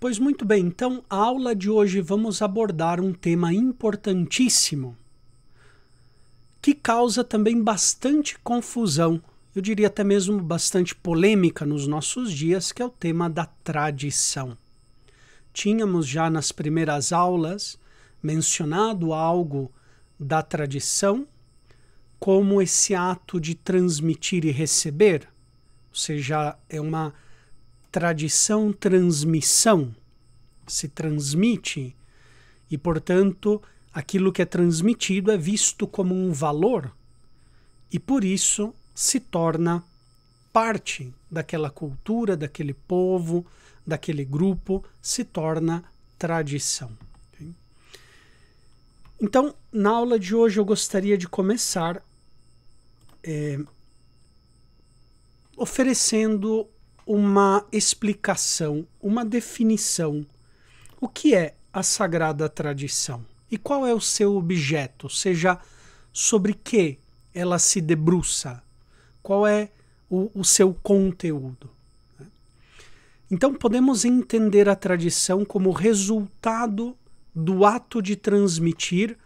Pois muito bem, então a aula de hoje vamos abordar um tema importantíssimo que causa também bastante confusão, eu diria até mesmo bastante polêmica nos nossos dias, que é o tema da tradição. Tínhamos já nas primeiras aulas mencionado algo da tradição, como esse ato de transmitir e receber, ou seja, é uma tradição, transmissão se transmite e, portanto, aquilo que é transmitido é visto como um valor e por isso se torna parte daquela cultura, daquele povo, daquele grupo, se torna tradição. Então, na aula de hoje eu gostaria de começar é, oferecendo uma explicação, uma definição. O que é a sagrada tradição? E qual é o seu objeto? Ou seja, sobre que ela se debruça? Qual é o, o seu conteúdo? Então, podemos entender a tradição como resultado do ato de transmitir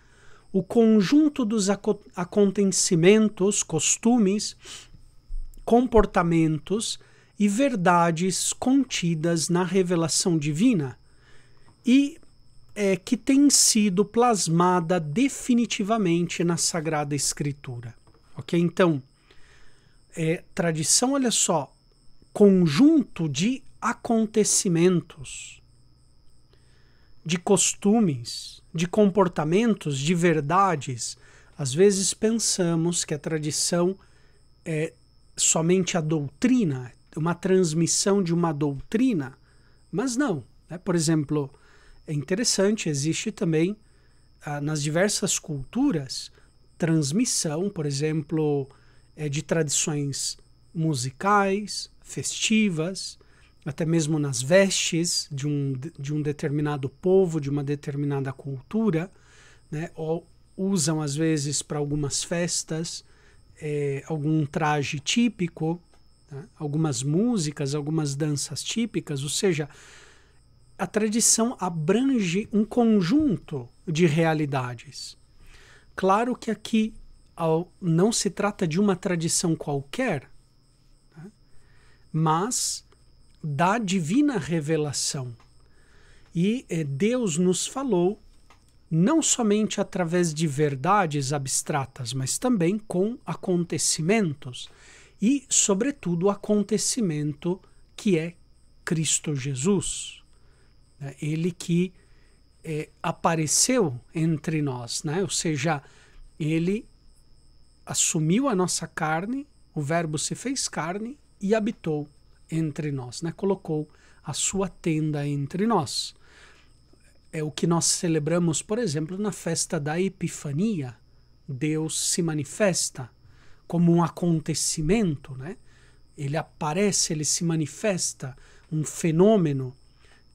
o conjunto dos acontecimentos, costumes, comportamentos e verdades contidas na revelação divina e é, que tem sido plasmada definitivamente na Sagrada Escritura. Ok? Então, é, tradição, olha só, conjunto de acontecimentos, de costumes, de comportamentos, de verdades. Às vezes pensamos que a tradição é somente a doutrina, uma transmissão de uma doutrina, mas não. Né? Por exemplo, é interessante, existe também ah, nas diversas culturas transmissão, por exemplo, é, de tradições musicais, festivas, até mesmo nas vestes de um, de um determinado povo, de uma determinada cultura, né? ou usam às vezes para algumas festas é, algum traje típico né? algumas músicas, algumas danças típicas, ou seja, a tradição abrange um conjunto de realidades. Claro que aqui ao, não se trata de uma tradição qualquer, né? mas da divina revelação. E eh, Deus nos falou não somente através de verdades abstratas, mas também com acontecimentos e, sobretudo, o acontecimento que é Cristo Jesus. Né? Ele que é, apareceu entre nós, né? ou seja, ele assumiu a nossa carne, o Verbo se fez carne e habitou entre nós, né? colocou a sua tenda entre nós. É o que nós celebramos, por exemplo, na festa da Epifania. Deus se manifesta como um acontecimento, né? Ele aparece, ele se manifesta, um fenômeno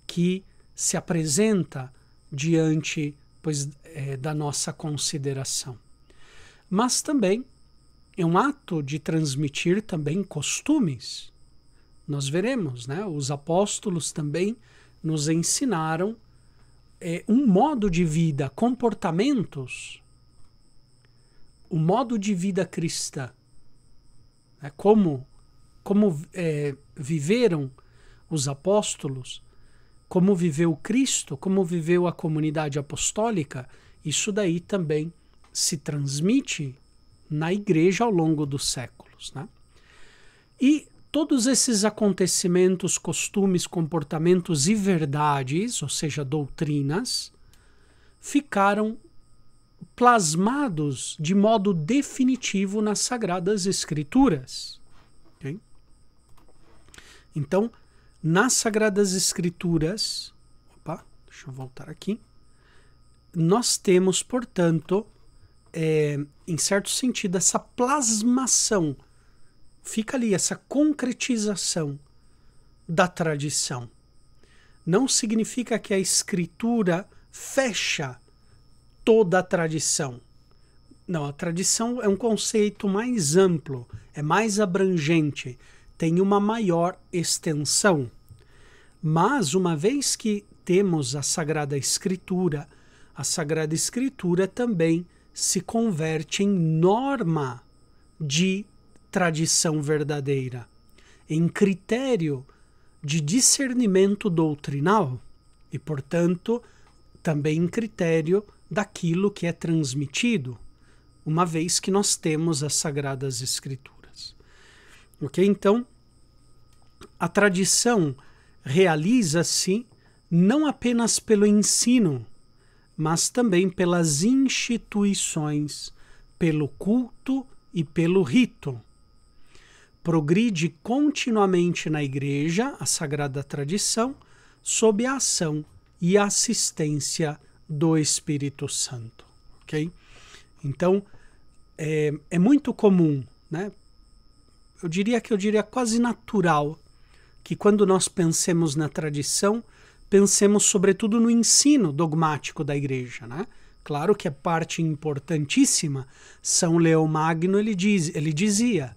que se apresenta diante pois, é, da nossa consideração. Mas também é um ato de transmitir também costumes. Nós veremos, né? Os apóstolos também nos ensinaram é, um modo de vida, comportamentos o modo de vida cristã, né? como, como é, viveram os apóstolos, como viveu Cristo, como viveu a comunidade apostólica, isso daí também se transmite na igreja ao longo dos séculos. Né? E todos esses acontecimentos, costumes, comportamentos e verdades, ou seja, doutrinas, ficaram plasmados de modo definitivo nas Sagradas Escrituras. Okay? Então, nas Sagradas Escrituras, opa, deixa eu voltar aqui, nós temos, portanto, é, em certo sentido, essa plasmação, fica ali essa concretização da tradição. Não significa que a escritura fecha toda a tradição. Não, a tradição é um conceito mais amplo, é mais abrangente, tem uma maior extensão. Mas, uma vez que temos a Sagrada Escritura, a Sagrada Escritura também se converte em norma de tradição verdadeira, em critério de discernimento doutrinal e, portanto, também em critério daquilo que é transmitido, uma vez que nós temos as sagradas escrituras. OK? Então, a tradição realiza-se não apenas pelo ensino, mas também pelas instituições, pelo culto e pelo rito. Progride continuamente na Igreja, a sagrada tradição, sob a ação e assistência do Espírito Santo, ok? Então, é, é muito comum, né? Eu diria que eu diria quase natural que quando nós pensemos na tradição, pensemos sobretudo no ensino dogmático da igreja, né? Claro que a parte importantíssima, São Leão Magno ele, diz, ele dizia,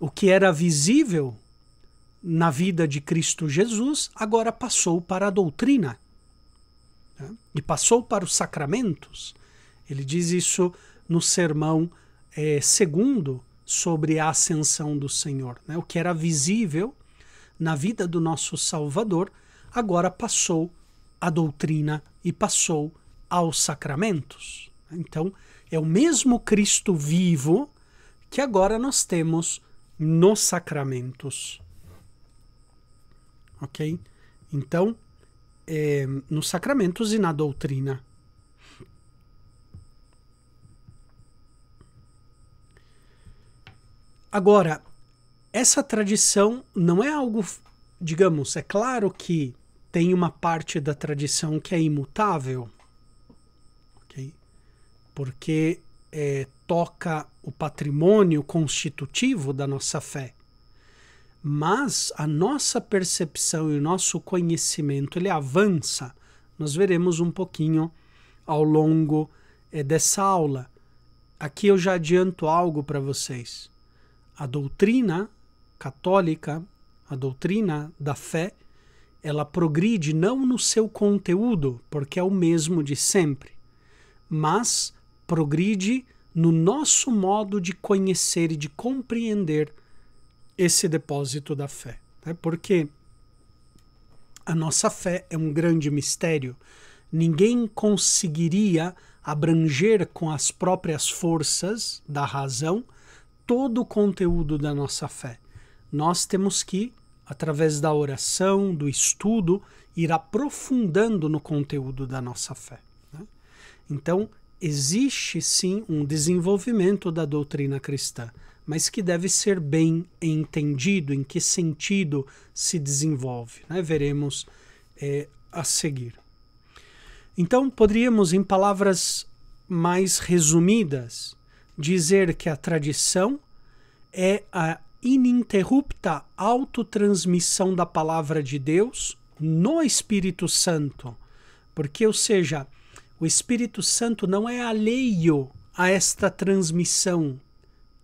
o que era visível na vida de Cristo Jesus agora passou para a doutrina né? e passou para os sacramentos. Ele diz isso no sermão é, segundo sobre a ascensão do Senhor. Né? O que era visível na vida do nosso Salvador agora passou à doutrina e passou aos sacramentos. Então, é o mesmo Cristo vivo que agora nós temos nos sacramentos. Ok? Então, é, nos sacramentos e na doutrina. Agora, essa tradição não é algo, digamos, é claro que tem uma parte da tradição que é imutável, okay? porque é, toca o patrimônio constitutivo da nossa fé mas a nossa percepção e o nosso conhecimento ele avança. Nós veremos um pouquinho ao longo é, dessa aula. Aqui eu já adianto algo para vocês. A doutrina católica, a doutrina da fé, ela progride não no seu conteúdo, porque é o mesmo de sempre, mas progride no nosso modo de conhecer e de compreender esse depósito da fé. Né? Porque a nossa fé é um grande mistério. Ninguém conseguiria abranger com as próprias forças da razão todo o conteúdo da nossa fé. Nós temos que, através da oração, do estudo, ir aprofundando no conteúdo da nossa fé. Né? Então, existe sim um desenvolvimento da doutrina cristã mas que deve ser bem entendido em que sentido se desenvolve. Né? Veremos é, a seguir. Então, poderíamos, em palavras mais resumidas, dizer que a tradição é a ininterrupta autotransmissão da palavra de Deus no Espírito Santo. Porque, ou seja, o Espírito Santo não é alheio a esta transmissão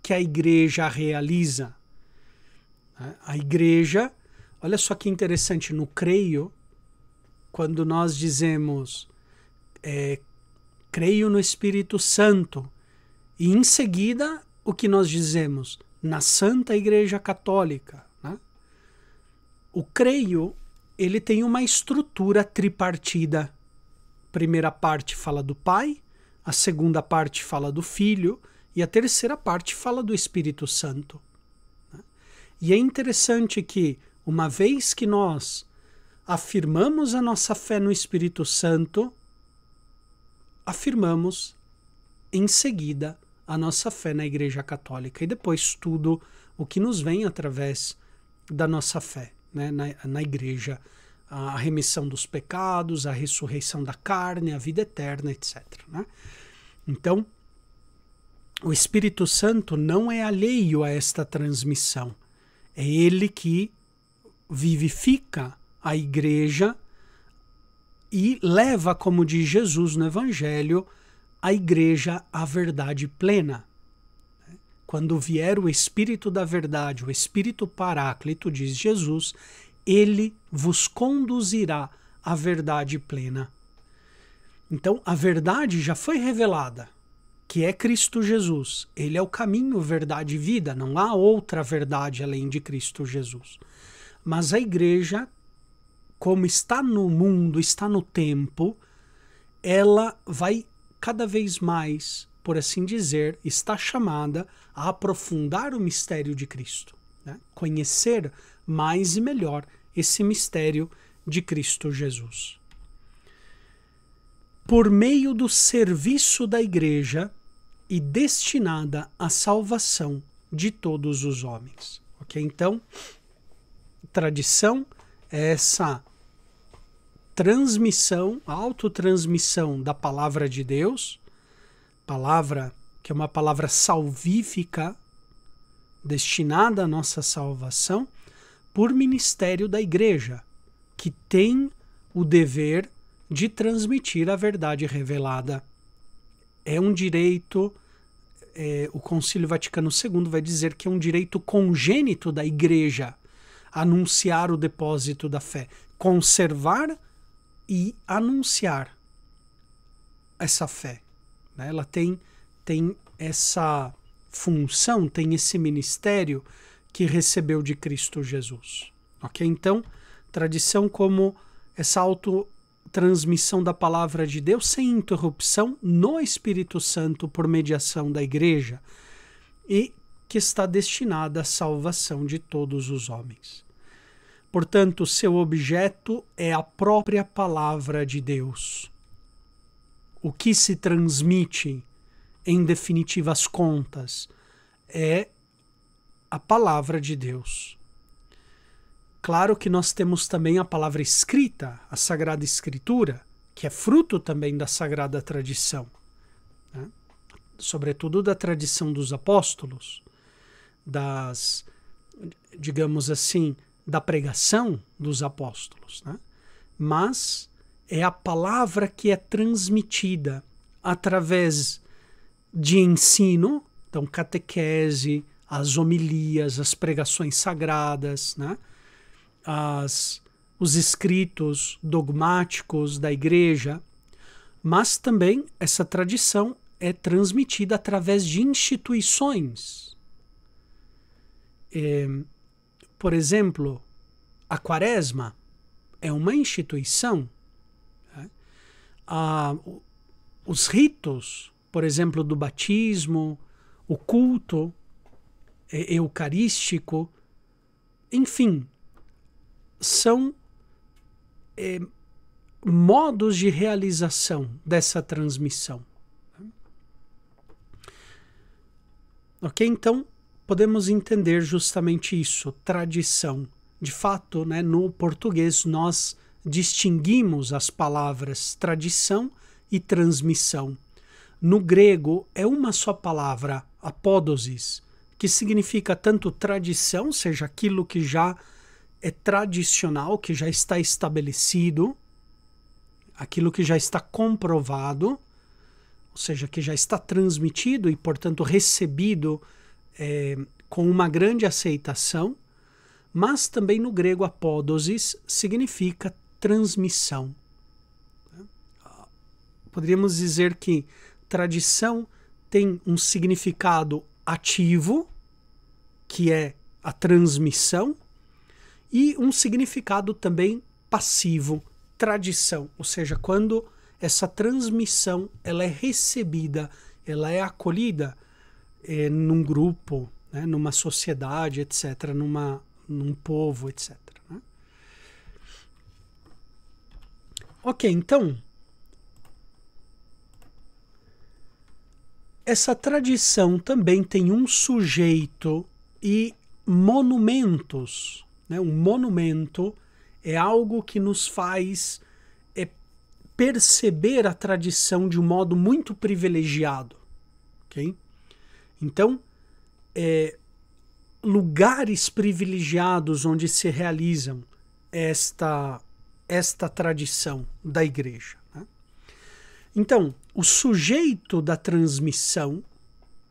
que a igreja realiza. Né? A igreja, olha só que interessante, no creio, quando nós dizemos é, creio no Espírito Santo, e em seguida o que nós dizemos na Santa Igreja Católica, né? o creio ele tem uma estrutura tripartida. A primeira parte fala do Pai, a segunda parte fala do Filho e a terceira parte fala do Espírito Santo. Né? E é interessante que, uma vez que nós afirmamos a nossa fé no Espírito Santo, afirmamos em seguida a nossa fé na Igreja Católica e depois tudo o que nos vem através da nossa fé né, na, na Igreja, a remissão dos pecados, a ressurreição da carne, a vida eterna, etc. Né? Então, o Espírito Santo não é alheio a esta transmissão. É ele que vivifica a igreja e leva, como diz Jesus no Evangelho, a igreja à verdade plena. Quando vier o Espírito da Verdade, o Espírito Paráclito, diz Jesus, ele vos conduzirá à verdade plena. Então, a verdade já foi revelada que é Cristo Jesus. Ele é o caminho, verdade e vida, não há outra verdade além de Cristo Jesus. Mas a igreja, como está no mundo, está no tempo, ela vai cada vez mais, por assim dizer, está chamada a aprofundar o mistério de Cristo, né? conhecer mais e melhor esse mistério de Cristo Jesus. Por meio do serviço da igreja, e destinada à salvação de todos os homens. Ok? Então, tradição é essa transmissão, autotransmissão da palavra de Deus, palavra que é uma palavra salvífica, destinada à nossa salvação, por ministério da igreja, que tem o dever de transmitir a verdade revelada é um direito. É, o Concílio Vaticano II vai dizer que é um direito congênito da Igreja anunciar o depósito da fé, conservar e anunciar essa fé. Né? Ela tem, tem essa função, tem esse ministério que recebeu de Cristo Jesus. Ok? Então, tradição como essa auto transmissão da palavra de Deus sem interrupção no Espírito Santo por mediação da igreja e que está destinada à salvação de todos os homens. Portanto, seu objeto é a própria palavra de Deus. O que se transmite, em definitivas contas, é a palavra de Deus. Claro que nós temos também a palavra escrita, a Sagrada Escritura, que é fruto também da Sagrada Tradição, né? sobretudo da tradição dos apóstolos, das, digamos assim, da pregação dos apóstolos, né? mas é a palavra que é transmitida através de ensino, então catequese, as homilias, as pregações sagradas, né? as, os escritos dogmáticos da igreja, mas também essa tradição é transmitida através de instituições. É, por exemplo, a Quaresma é uma instituição. Né? os ritos, por exemplo, do batismo, o culto é, eucarístico, enfim, são é, modos de realização dessa transmissão. Ok? Então, podemos entender justamente isso, tradição. De fato, né, no português, nós distinguimos as palavras tradição e transmissão. No grego, é uma só palavra, apódosis, que significa tanto tradição, ou seja, aquilo que já é tradicional, que já está estabelecido, aquilo que já está comprovado, ou seja, que já está transmitido e, portanto, recebido é, com uma grande aceitação, mas também no grego apódosis significa transmissão. Poderíamos dizer que tradição tem um significado ativo, que é a transmissão, e um significado também passivo, tradição, ou seja, quando essa transmissão ela é recebida, ela é acolhida é, num grupo, né, numa sociedade, etc., numa, num povo, etc. Né? Ok, então essa tradição também tem um sujeito e monumentos né? Um monumento é algo que nos faz é, perceber a tradição de um modo muito privilegiado. Okay? Então, é, lugares privilegiados onde se realizam esta, esta tradição da igreja. Né? Então, o sujeito da transmissão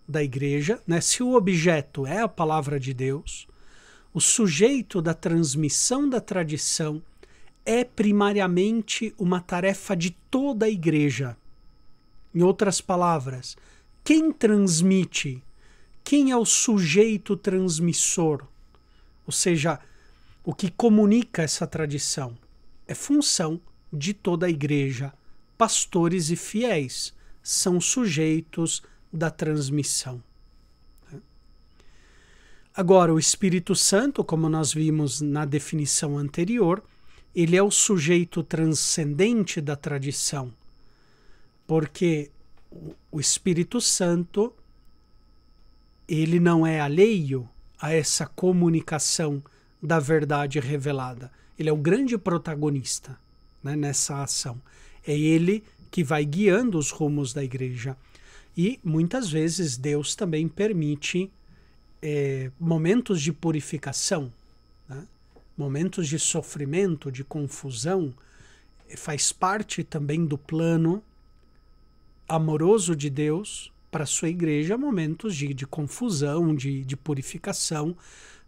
da igreja, né, se o objeto é a palavra de Deus, o sujeito da transmissão da tradição é primariamente uma tarefa de toda a igreja. Em outras palavras, quem transmite? Quem é o sujeito transmissor? Ou seja, o que comunica essa tradição? É função de toda a igreja. Pastores e fiéis são sujeitos da transmissão. Agora, o Espírito Santo, como nós vimos na definição anterior, ele é o sujeito transcendente da tradição, porque o Espírito Santo ele não é alheio a essa comunicação da verdade revelada. Ele é o grande protagonista né, nessa ação. É ele que vai guiando os rumos da igreja. E muitas vezes Deus também permite é, momentos de purificação, né? momentos de sofrimento, de confusão, é, faz parte também do plano amoroso de Deus para sua igreja, momentos de, de confusão, de, de purificação,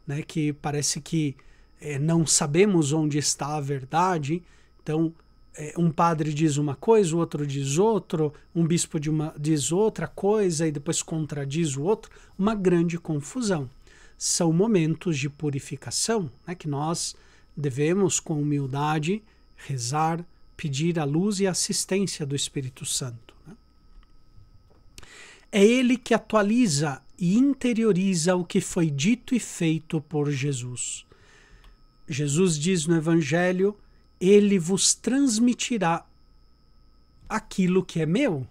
né? que parece que é, não sabemos onde está a verdade. Então, é, um padre diz uma coisa, o outro diz outro, um bispo uma, diz outra coisa e depois contradiz o outro, uma grande confusão. São momentos de purificação né, que nós devemos, com humildade, rezar, pedir a luz e a assistência do Espírito Santo. Né? É ele que atualiza e interioriza o que foi dito e feito por Jesus. Jesus diz no Evangelho ele vos transmitirá aquilo que é meu.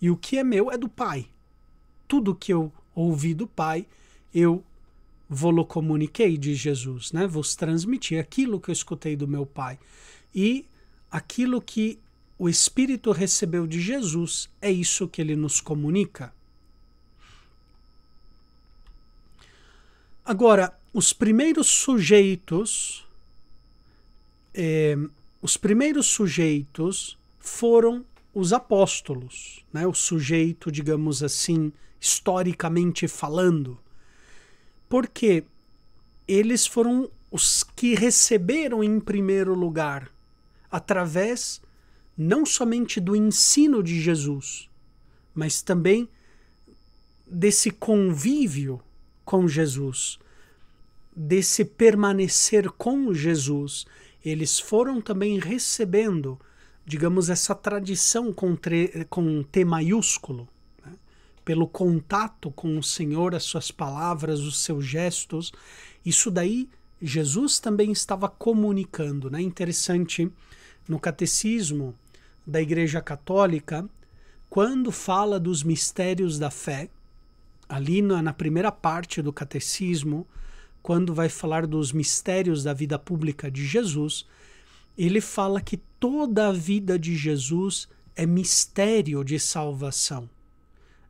E o que é meu é do Pai. Tudo que eu ouvi do Pai, eu vou lo comuniquei, de Jesus, né? Vos transmiti aquilo que eu escutei do meu Pai. E aquilo que o Espírito recebeu de Jesus, é isso que ele nos comunica. Agora, os primeiros sujeitos é, os primeiros sujeitos foram os apóstolos, né? o sujeito, digamos assim, historicamente falando, porque eles foram os que receberam em primeiro lugar, através não somente do ensino de Jesus, mas também desse convívio com Jesus, desse permanecer com Jesus eles foram também recebendo, digamos, essa tradição com, com T maiúsculo, né? pelo contato com o Senhor, as suas palavras, os seus gestos. Isso daí Jesus também estava comunicando. Né? Interessante, no Catecismo da Igreja Católica, quando fala dos mistérios da fé, ali na primeira parte do Catecismo, quando vai falar dos mistérios da vida pública de Jesus, ele fala que toda a vida de Jesus é mistério de salvação.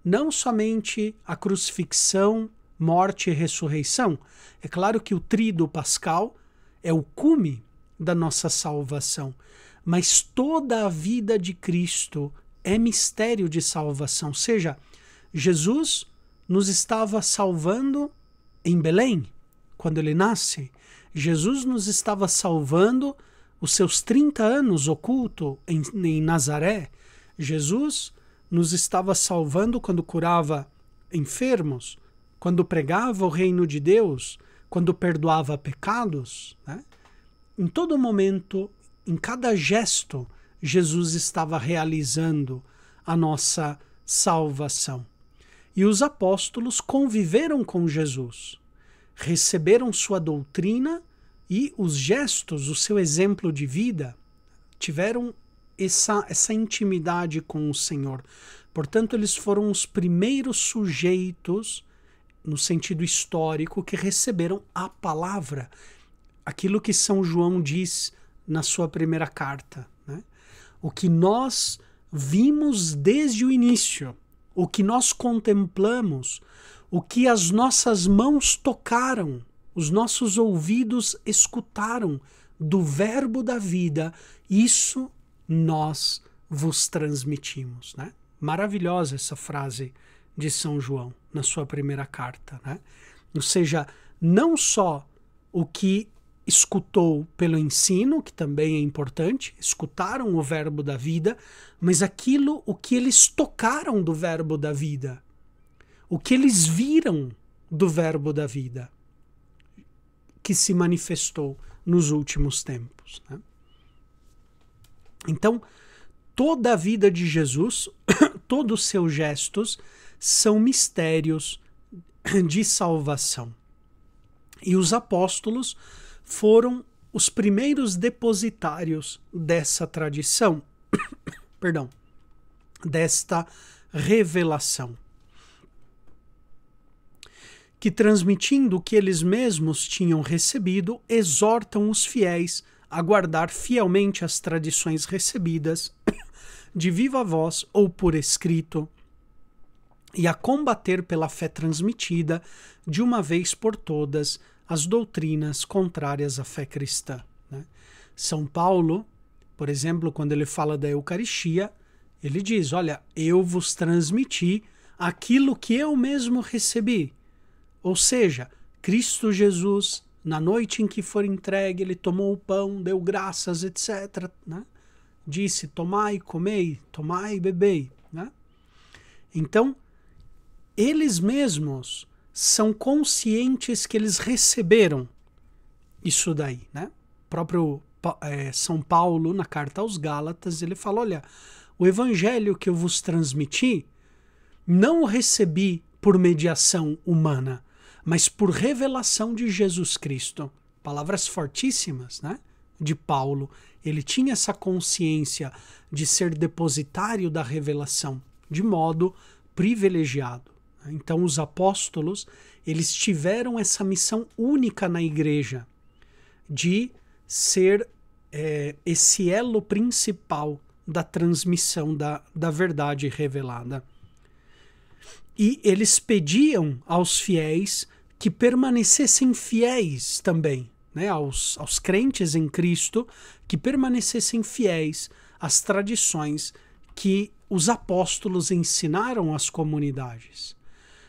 Não somente a crucifixão, morte e ressurreição. É claro que o trido pascal é o cume da nossa salvação, mas toda a vida de Cristo é mistério de salvação. Ou seja, Jesus nos estava salvando em Belém, quando ele nasce, Jesus nos estava salvando os seus 30 anos oculto em, em Nazaré. Jesus nos estava salvando quando curava enfermos, quando pregava o reino de Deus, quando perdoava pecados. Né? Em todo momento, em cada gesto, Jesus estava realizando a nossa salvação. E os apóstolos conviveram com Jesus receberam sua doutrina e os gestos, o seu exemplo de vida, tiveram essa, essa intimidade com o Senhor. Portanto, eles foram os primeiros sujeitos, no sentido histórico, que receberam a palavra, aquilo que São João diz na sua primeira carta. Né? O que nós vimos desde o início, o que nós contemplamos, o que as nossas mãos tocaram, os nossos ouvidos escutaram do Verbo da vida, isso nós vos transmitimos. Né? Maravilhosa essa frase de São João na sua primeira carta. Né? Ou seja, não só o que escutou pelo ensino, que também é importante, escutaram o verbo da vida, mas aquilo o que eles tocaram do verbo da vida o que eles viram do Verbo da vida que se manifestou nos últimos tempos. Né? Então, toda a vida de Jesus, todos os seus gestos são mistérios de salvação. E os apóstolos foram os primeiros depositários dessa tradição, perdão, desta revelação que, transmitindo o que eles mesmos tinham recebido, exortam os fiéis a guardar fielmente as tradições recebidas, de viva voz ou por escrito, e a combater pela fé transmitida, de uma vez por todas, as doutrinas contrárias à fé cristã. Né? São Paulo, por exemplo, quando ele fala da Eucaristia, ele diz: Olha, eu vos transmiti aquilo que eu mesmo recebi. Ou seja, Cristo Jesus, na noite em que for entregue, ele tomou o pão, deu graças, etc. Né? Disse: Tomai, comei, tomai, bebei. Né? Então, eles mesmos são conscientes que eles receberam isso daí. Né? O próprio é, São Paulo, na carta aos Gálatas, ele fala: Olha, o evangelho que eu vos transmiti, não o recebi por mediação humana mas por revelação de Jesus Cristo. Palavras fortíssimas, né? De Paulo. Ele tinha essa consciência de ser depositário da revelação de modo privilegiado. Então, os apóstolos, eles tiveram essa missão única na igreja de ser é, esse elo principal da transmissão da, da verdade revelada. E eles pediam aos fiéis que permanecessem fiéis também, né, aos, aos crentes em Cristo, que permanecessem fiéis às tradições que os apóstolos ensinaram às comunidades.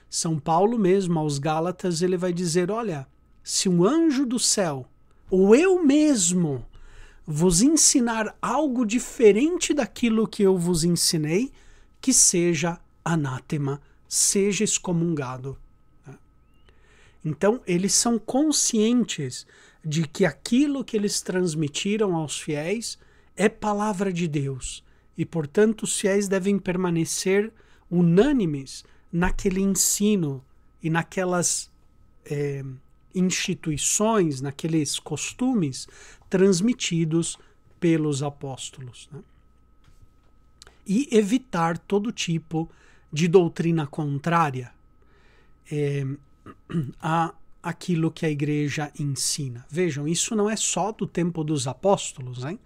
São Paulo mesmo aos Gálatas, ele vai dizer: "Olha, se um anjo do céu ou eu mesmo vos ensinar algo diferente daquilo que eu vos ensinei, que seja anátema, seja excomungado. Então, eles são conscientes de que aquilo que eles transmitiram aos fiéis é palavra de Deus e, portanto, os fiéis devem permanecer unânimes naquele ensino e naquelas é, instituições, naqueles costumes transmitidos pelos apóstolos. Né? E evitar todo tipo de doutrina contrária. É, a aquilo que a igreja ensina. Vejam, isso não é só do tempo dos apóstolos, hein?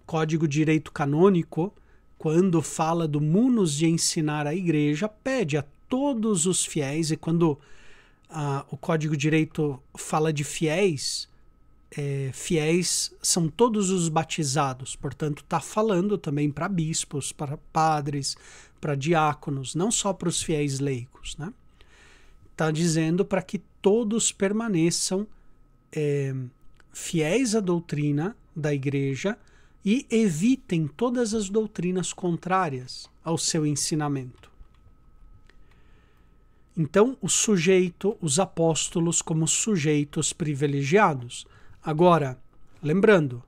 O Código de Direito Canônico, quando fala do munus de ensinar a igreja, pede a todos os fiéis, e quando o Código de Direito fala de fiéis, é, fiéis são todos os batizados, portanto, está falando também para bispos, para padres, para diáconos, não só para os fiéis leigos, né? está dizendo para que todos permaneçam é, fiéis à doutrina da igreja e evitem todas as doutrinas contrárias ao seu ensinamento. Então, o sujeito, os apóstolos, como sujeitos privilegiados. Agora, lembrando,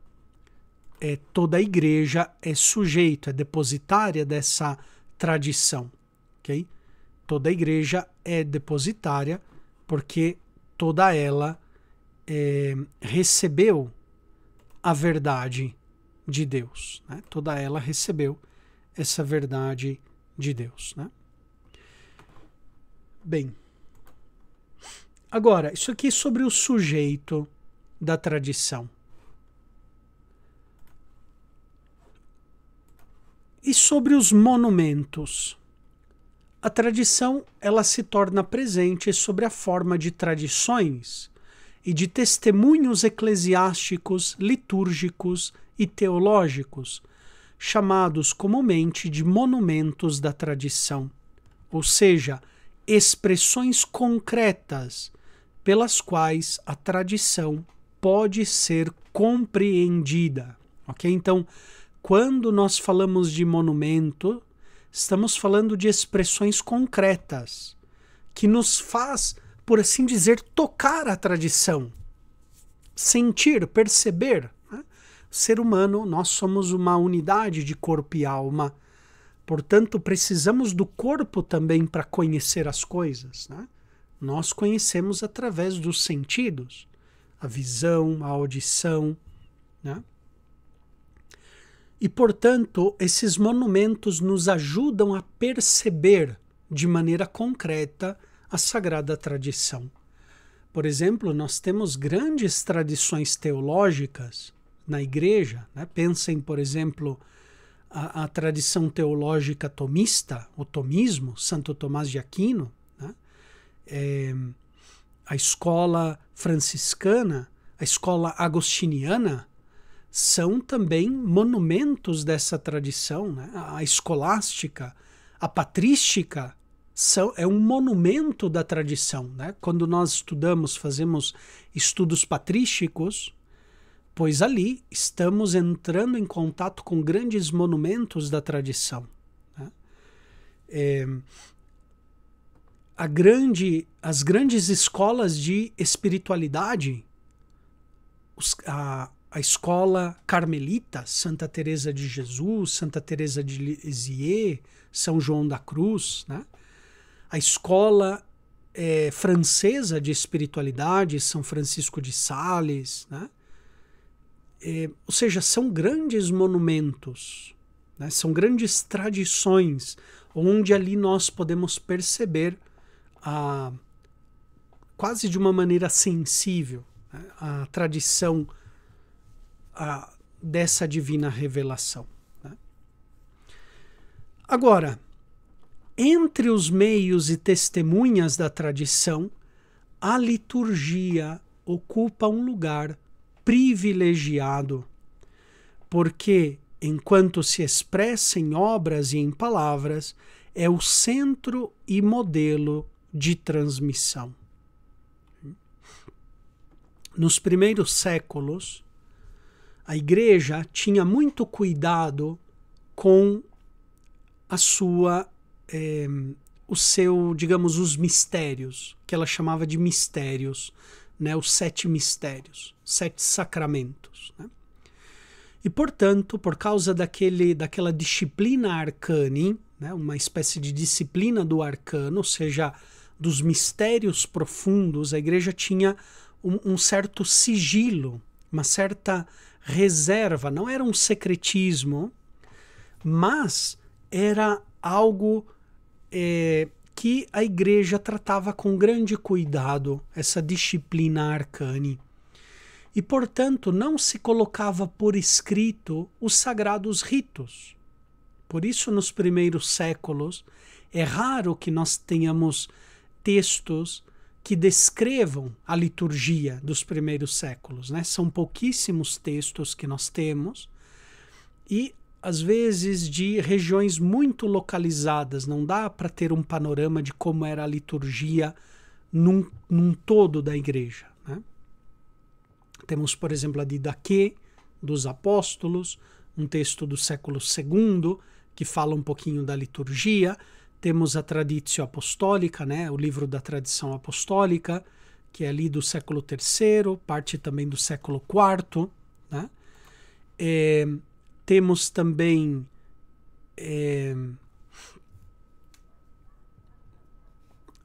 é, toda a igreja é sujeito, é depositária dessa tradição, ok? toda a igreja é depositária, porque toda ela é, recebeu a verdade de Deus. Né? Toda ela recebeu essa verdade de Deus. Né? Bem, agora, isso aqui é sobre o sujeito da tradição. E sobre os monumentos? A tradição ela se torna presente sobre a forma de tradições e de testemunhos eclesiásticos, litúrgicos e teológicos, chamados comumente de monumentos da tradição, ou seja, expressões concretas pelas quais a tradição pode ser compreendida. Ok? Então, quando nós falamos de monumento, Estamos falando de expressões concretas que nos faz, por assim dizer, tocar a tradição, sentir, perceber. Né? Ser humano, nós somos uma unidade de corpo e alma. Portanto, precisamos do corpo também para conhecer as coisas. Né? Nós conhecemos através dos sentidos, a visão, a audição. Né? E, portanto, esses monumentos nos ajudam a perceber de maneira concreta a sagrada tradição. Por exemplo, nós temos grandes tradições teológicas na igreja. Né? Pensem, por exemplo, a, a, tradição teológica tomista, o tomismo, Santo Tomás de Aquino, né? é, a escola franciscana, a escola agostiniana, são também monumentos dessa tradição. Né? A escolástica, a patrística, são, é um monumento da tradição. Né? Quando nós estudamos, fazemos estudos patrísticos, pois ali estamos entrando em contato com grandes monumentos da tradição. Né? É, a grande, as grandes escolas de espiritualidade, os, a, a escola carmelita, Santa Teresa de Jesus, Santa Teresa de Lisieux, São João da Cruz, né? a escola é, francesa de espiritualidade, São Francisco de Sales, né? É, ou seja, são grandes monumentos, né? são grandes tradições, onde ali nós podemos perceber a, quase de uma maneira sensível né? a tradição a, dessa divina revelação. Né? Agora, entre os meios e testemunhas da tradição, a liturgia ocupa um lugar privilegiado, porque, enquanto se expressa em obras e em palavras, é o centro e modelo de transmissão. Nos primeiros séculos, a igreja tinha muito cuidado com a sua é, o seu digamos os mistérios que ela chamava de mistérios né os sete mistérios sete sacramentos né? e portanto por causa daquele daquela disciplina arcani né, uma espécie de disciplina do arcano ou seja dos mistérios profundos a igreja tinha um, um certo sigilo uma certa reserva, não era um secretismo, mas era algo é, que a igreja tratava com grande cuidado, essa disciplina arcane. E, portanto, não se colocava por escrito os sagrados ritos. Por isso, nos primeiros séculos, é raro que nós tenhamos textos que descrevam a liturgia dos primeiros séculos. Né? São pouquíssimos textos que nós temos e, às vezes, de regiões muito localizadas. Não dá para ter um panorama de como era a liturgia num, num todo da igreja. Né? Temos, por exemplo, a de Daquê, dos apóstolos, um texto do século II, que fala um pouquinho da liturgia temos a Traditio Apostólica, né, o livro da tradição apostólica, que é ali do século III, parte também do século IV. Né? É, temos também é,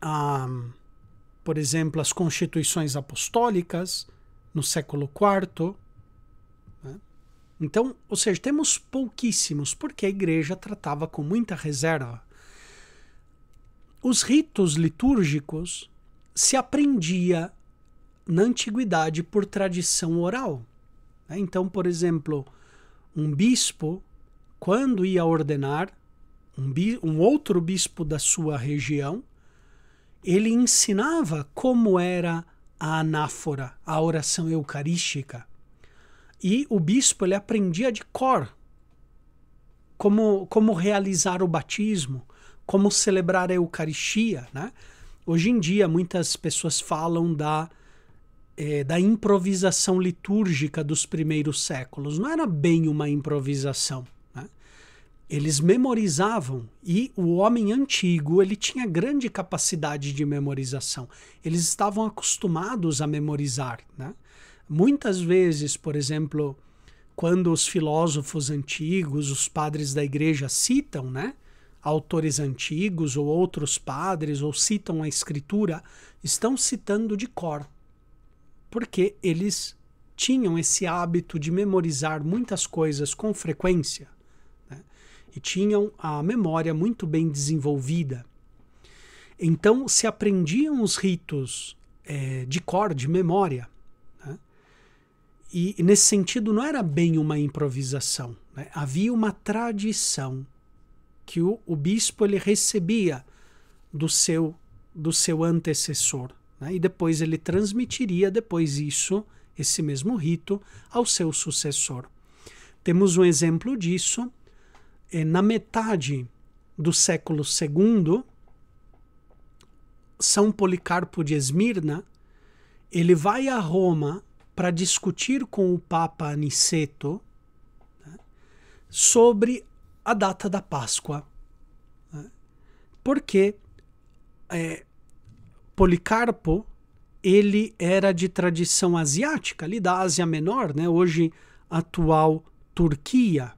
a, por exemplo, as constituições apostólicas no século IV. Né? Então, ou seja, temos pouquíssimos, porque a igreja tratava com muita reserva os ritos litúrgicos se aprendia na antiguidade por tradição oral. Né? Então, por exemplo, um bispo, quando ia ordenar um, um outro bispo da sua região, ele ensinava como era a anáfora, a oração eucarística. E o bispo ele aprendia de cor como, como realizar o batismo, como celebrar a Eucaristia, né? Hoje em dia, muitas pessoas falam da, é, da improvisação litúrgica dos primeiros séculos. Não era bem uma improvisação. Né? Eles memorizavam e o homem antigo ele tinha grande capacidade de memorização. Eles estavam acostumados a memorizar. Né? Muitas vezes, por exemplo, quando os filósofos antigos, os padres da igreja citam, né? autores antigos ou outros padres ou citam a escritura, estão citando de cor, porque eles tinham esse hábito de memorizar muitas coisas com frequência né? e tinham a memória muito bem desenvolvida. Então, se aprendiam os ritos é, de cor, de memória. Né? E nesse sentido, não era bem uma improvisação. Né? Havia uma tradição que o, o bispo ele recebia do seu do seu antecessor, né? e depois ele transmitiria depois isso, esse mesmo rito, ao seu sucessor. Temos um exemplo disso eh, na metade do século II, São Policarpo de Esmirna, ele vai a Roma para discutir com o Papa Aniceto né, sobre a data da Páscoa. Né? Porque é, Policarpo ele era de tradição asiática, ali da Ásia Menor, né? hoje atual Turquia.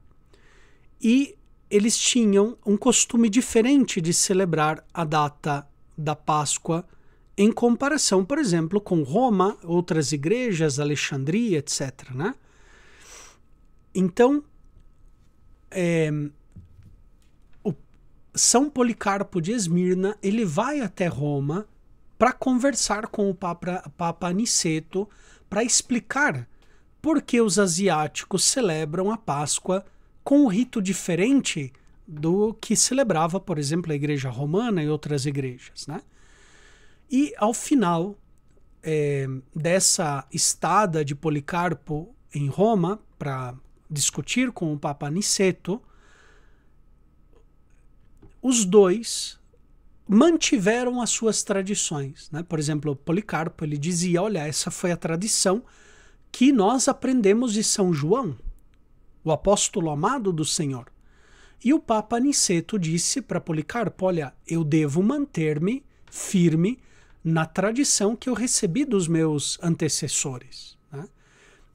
E eles tinham um costume diferente de celebrar a data da Páscoa em comparação, por exemplo, com Roma, outras igrejas, Alexandria, etc. Né? Então, é, são Policarpo de Esmirna, ele vai até Roma para conversar com o Papa, Papa para explicar por que os asiáticos celebram a Páscoa com um rito diferente do que celebrava, por exemplo, a Igreja Romana e outras igrejas. Né? E ao final é, dessa estada de Policarpo em Roma para discutir com o Papa Niceto, os dois mantiveram as suas tradições. Né? Por exemplo, Policarpo ele dizia: olha, essa foi a tradição que nós aprendemos de São João, o apóstolo amado do Senhor. E o Papa Niceto disse para Policarpo: olha, eu devo manter-me firme na tradição que eu recebi dos meus antecessores. Né?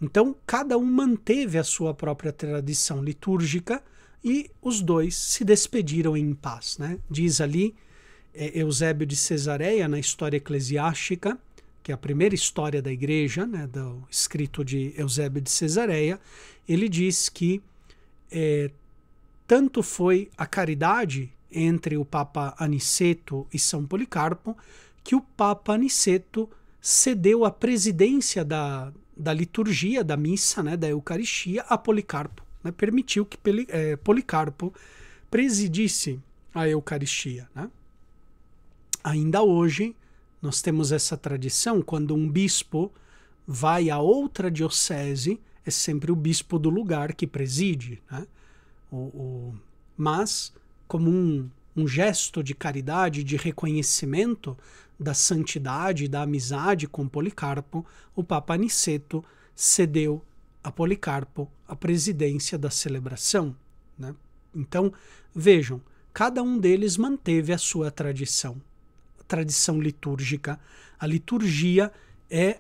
Então, cada um manteve a sua própria tradição litúrgica e os dois se despediram em paz. Né? Diz ali é, Eusébio de Cesareia, na história eclesiástica, que é a primeira história da igreja, né, do escrito de Eusébio de Cesareia, ele diz que é, tanto foi a caridade entre o Papa Aniceto e São Policarpo que o Papa Aniceto cedeu a presidência da, da liturgia, da missa, né, da Eucaristia, a Policarpo né, permitiu que eh, Policarpo presidisse a Eucaristia. Né? Ainda hoje, nós temos essa tradição quando um bispo vai a outra diocese, é sempre o bispo do lugar que preside. Né? O, o, mas, como um, um gesto de caridade, de reconhecimento da santidade, da amizade com Policarpo, o Papa Aniceto cedeu a Policarpo a presidência da celebração. Né? Então, vejam, cada um deles manteve a sua tradição, a tradição litúrgica. A liturgia é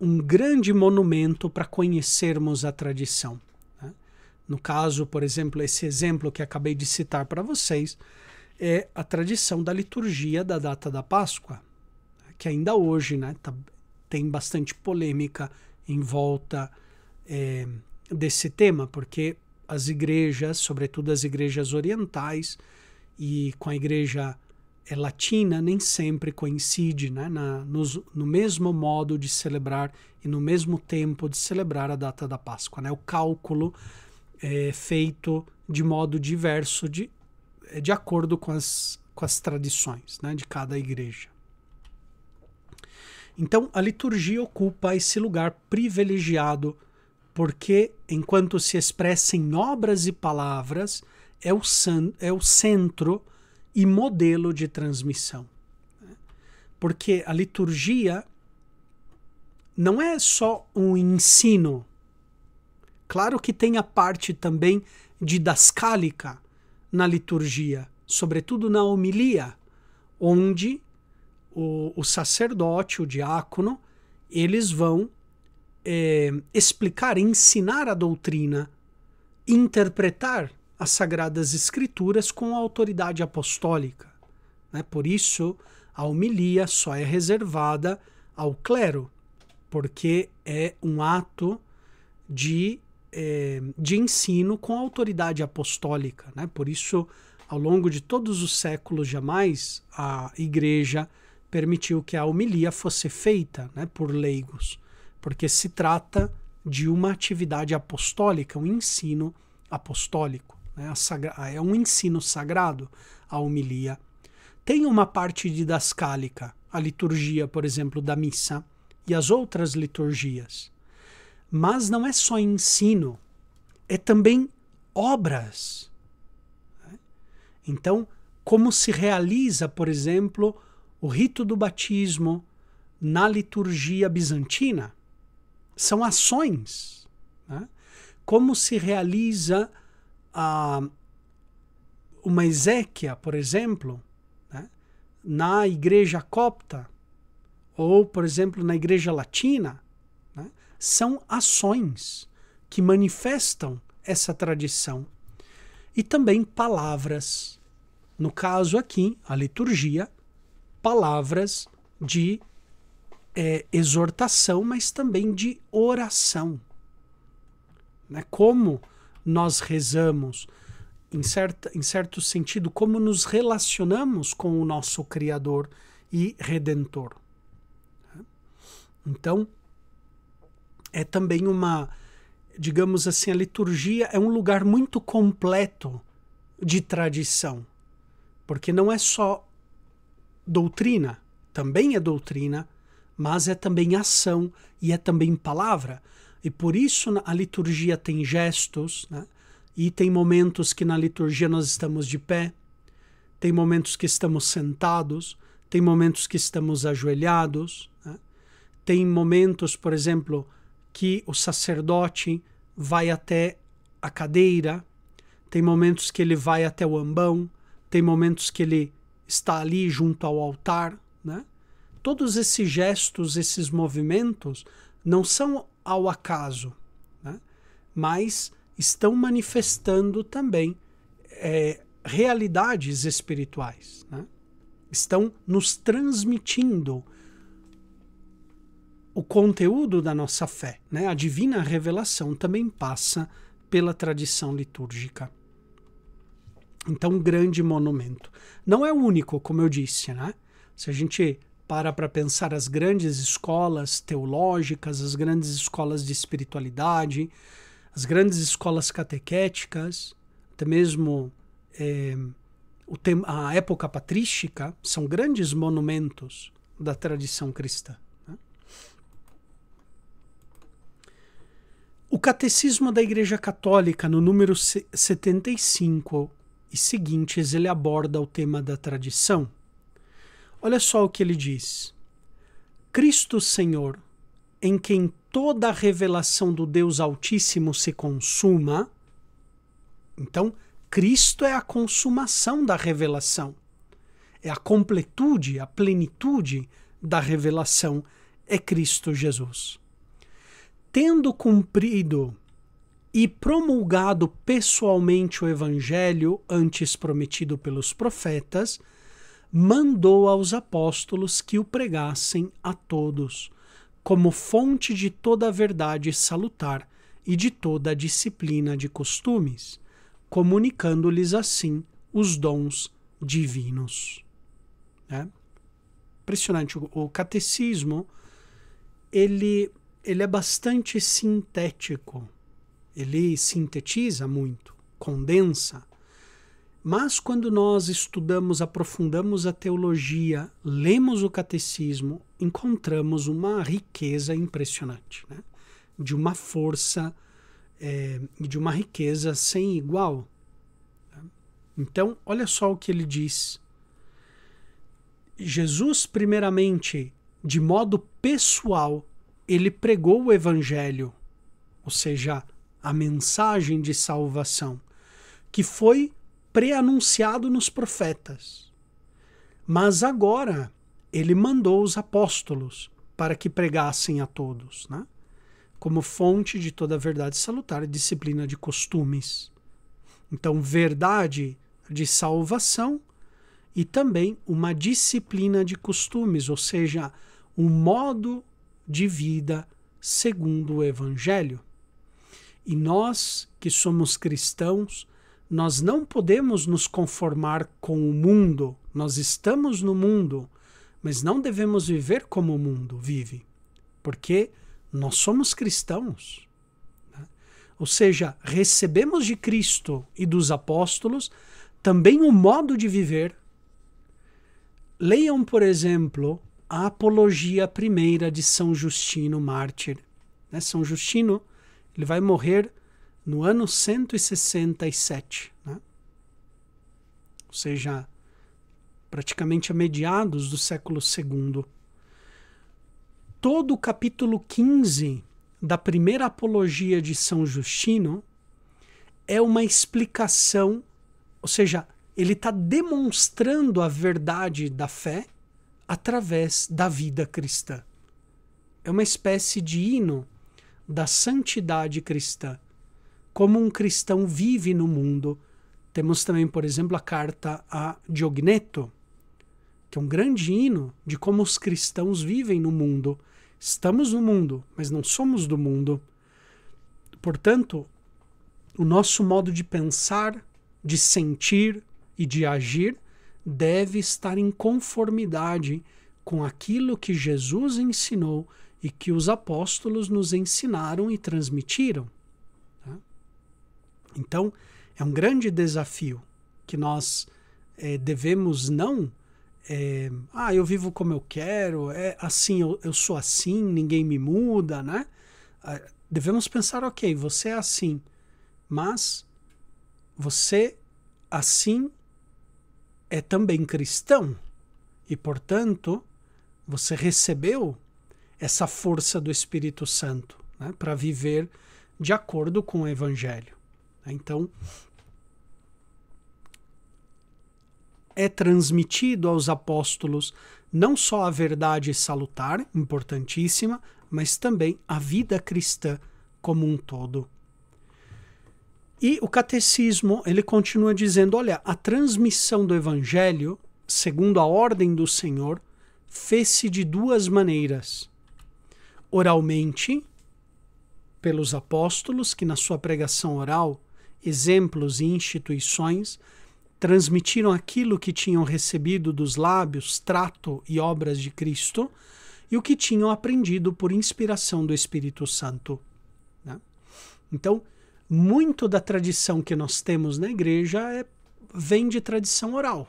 um grande monumento para conhecermos a tradição. Né? No caso, por exemplo, esse exemplo que acabei de citar para vocês é a tradição da liturgia da data da Páscoa, né? que ainda hoje né, tá, tem bastante polêmica em volta é, desse tema, porque as igrejas, sobretudo as igrejas orientais e com a igreja é, latina, nem sempre coincide né, na, nos, no mesmo modo de celebrar e no mesmo tempo de celebrar a data da Páscoa. Né? O cálculo é feito de modo diverso de, é, de acordo com as, com as tradições né, de cada igreja. Então, a liturgia ocupa esse lugar privilegiado porque enquanto se expressa em obras e palavras, é o, é o centro e modelo de transmissão. Né? Porque a liturgia não é só um ensino. Claro que tem a parte também didascálica na liturgia, sobretudo na homilia, onde o, o sacerdote, o diácono, eles vão é, explicar, ensinar a doutrina, interpretar as Sagradas Escrituras com a autoridade apostólica. Né? Por isso, a homilia só é reservada ao clero, porque é um ato de, é, de ensino com autoridade apostólica. Né? Por isso, ao longo de todos os séculos, jamais a Igreja permitiu que a homilia fosse feita né, por leigos porque se trata de uma atividade apostólica, um ensino apostólico. Né? é um ensino sagrado, a homilia. Tem uma parte didascálica, a liturgia, por exemplo, da missa, e as outras liturgias. Mas não é só ensino, é também obras. Né? Então, como se realiza, por exemplo, o rito do batismo na liturgia bizantina? são ações. Né? Como se realiza a, uma exéquia, por exemplo, né? na igreja copta, ou, por exemplo, na igreja latina, né? são ações que manifestam essa tradição. E também palavras. No caso aqui, a liturgia, palavras de é, exortação, mas também de oração. Né? Como nós rezamos, em, certa, em certo sentido, como nos relacionamos com o nosso Criador e Redentor. Né? Então, é também uma, digamos assim, a liturgia é um lugar muito completo de tradição, porque não é só doutrina, também é doutrina, mas é também ação e é também palavra. E por isso a liturgia tem gestos, né? e tem momentos que na liturgia nós estamos de pé, tem momentos que estamos sentados, tem momentos que estamos ajoelhados, né? tem momentos, por exemplo, que o sacerdote vai até a cadeira, tem momentos que ele vai até o ambão, tem momentos que ele está ali junto ao altar, né? todos esses gestos, esses movimentos, não são ao acaso, né? mas estão manifestando também é, realidades espirituais. Né? Estão nos transmitindo o conteúdo da nossa fé. Né? A divina revelação também passa pela tradição litúrgica. Então, um grande monumento. Não é o único, como eu disse, né? Se a gente para para pensar as grandes escolas teológicas, as grandes escolas de espiritualidade, as grandes escolas catequéticas, até mesmo é, a época patrística, são grandes monumentos da tradição cristã. Né? O Catecismo da Igreja Católica, no número 75 e seguintes, ele aborda o tema da tradição Olha só o que ele diz: Cristo Senhor, em quem toda a revelação do Deus Altíssimo se consuma. Então, Cristo é a consumação da revelação. É a completude, a plenitude da revelação é Cristo Jesus. Tendo cumprido e promulgado pessoalmente o evangelho antes prometido pelos profetas, mandou aos apóstolos que o pregassem a todos, como fonte de toda a verdade salutar e de toda a disciplina de costumes, comunicando-lhes assim os dons divinos. É? Impressionante. O catecismo ele, ele é bastante sintético. Ele sintetiza muito, condensa mas quando nós estudamos, aprofundamos a teologia, lemos o catecismo, encontramos uma riqueza impressionante, né? de uma força é, e é, de uma riqueza sem igual. Né? Então, olha só o que ele diz. Jesus, primeiramente, de modo pessoal, ele pregou o evangelho, ou seja, a mensagem de salvação, que foi preanunciado nos profetas. Mas agora ele mandou os apóstolos para que pregassem a todos, né? como fonte de toda a verdade salutar e disciplina de costumes. Então, verdade de salvação e também uma disciplina de costumes, ou seja, um modo de vida segundo o Evangelho. E nós que somos cristãos nós não podemos nos conformar com o mundo. Nós estamos no mundo, mas não devemos viver como o mundo vive, porque nós somos cristãos. Né? Ou seja, recebemos de Cristo e dos apóstolos também o modo de viver. Leiam, por exemplo, a Apologia Primeira de São Justino Mártir. Né? São Justino ele vai morrer no ano 167, né? ou seja, praticamente a meados do século II. Todo o capítulo 15 da primeira apologia de São Justino é uma explicação, ou seja, ele está demonstrando a verdade da fé através da vida cristã. É uma espécie de hino da santidade cristã como um cristão vive no mundo. Temos também, por exemplo, a carta a Diogneto, que é um grande hino de como os cristãos vivem no mundo. Estamos no mundo, mas não somos do mundo. Portanto, o nosso modo de pensar, de sentir e de agir deve estar em conformidade com aquilo que Jesus ensinou e que os apóstolos nos ensinaram e transmitiram. Então, é um grande desafio que nós é, devemos não. É, ah, eu vivo como eu quero, é assim, eu, eu sou assim, ninguém me muda, né? Ah, devemos pensar, ok, você é assim, mas você assim é também cristão e, portanto, você recebeu essa força do Espírito Santo né, para viver de acordo com o Evangelho. Né? Então, é transmitido aos apóstolos não só a verdade salutar, importantíssima, mas também a vida cristã como um todo. E o catecismo, ele continua dizendo, olha, a transmissão do evangelho, segundo a ordem do Senhor, fez-se de duas maneiras. Oralmente, pelos apóstolos que na sua pregação oral exemplos e instituições, transmitiram aquilo que tinham recebido dos lábios, trato e obras de Cristo, e o que tinham aprendido por inspiração do Espírito Santo. Né? Então, muito da tradição que nós temos na igreja é, vem de tradição oral.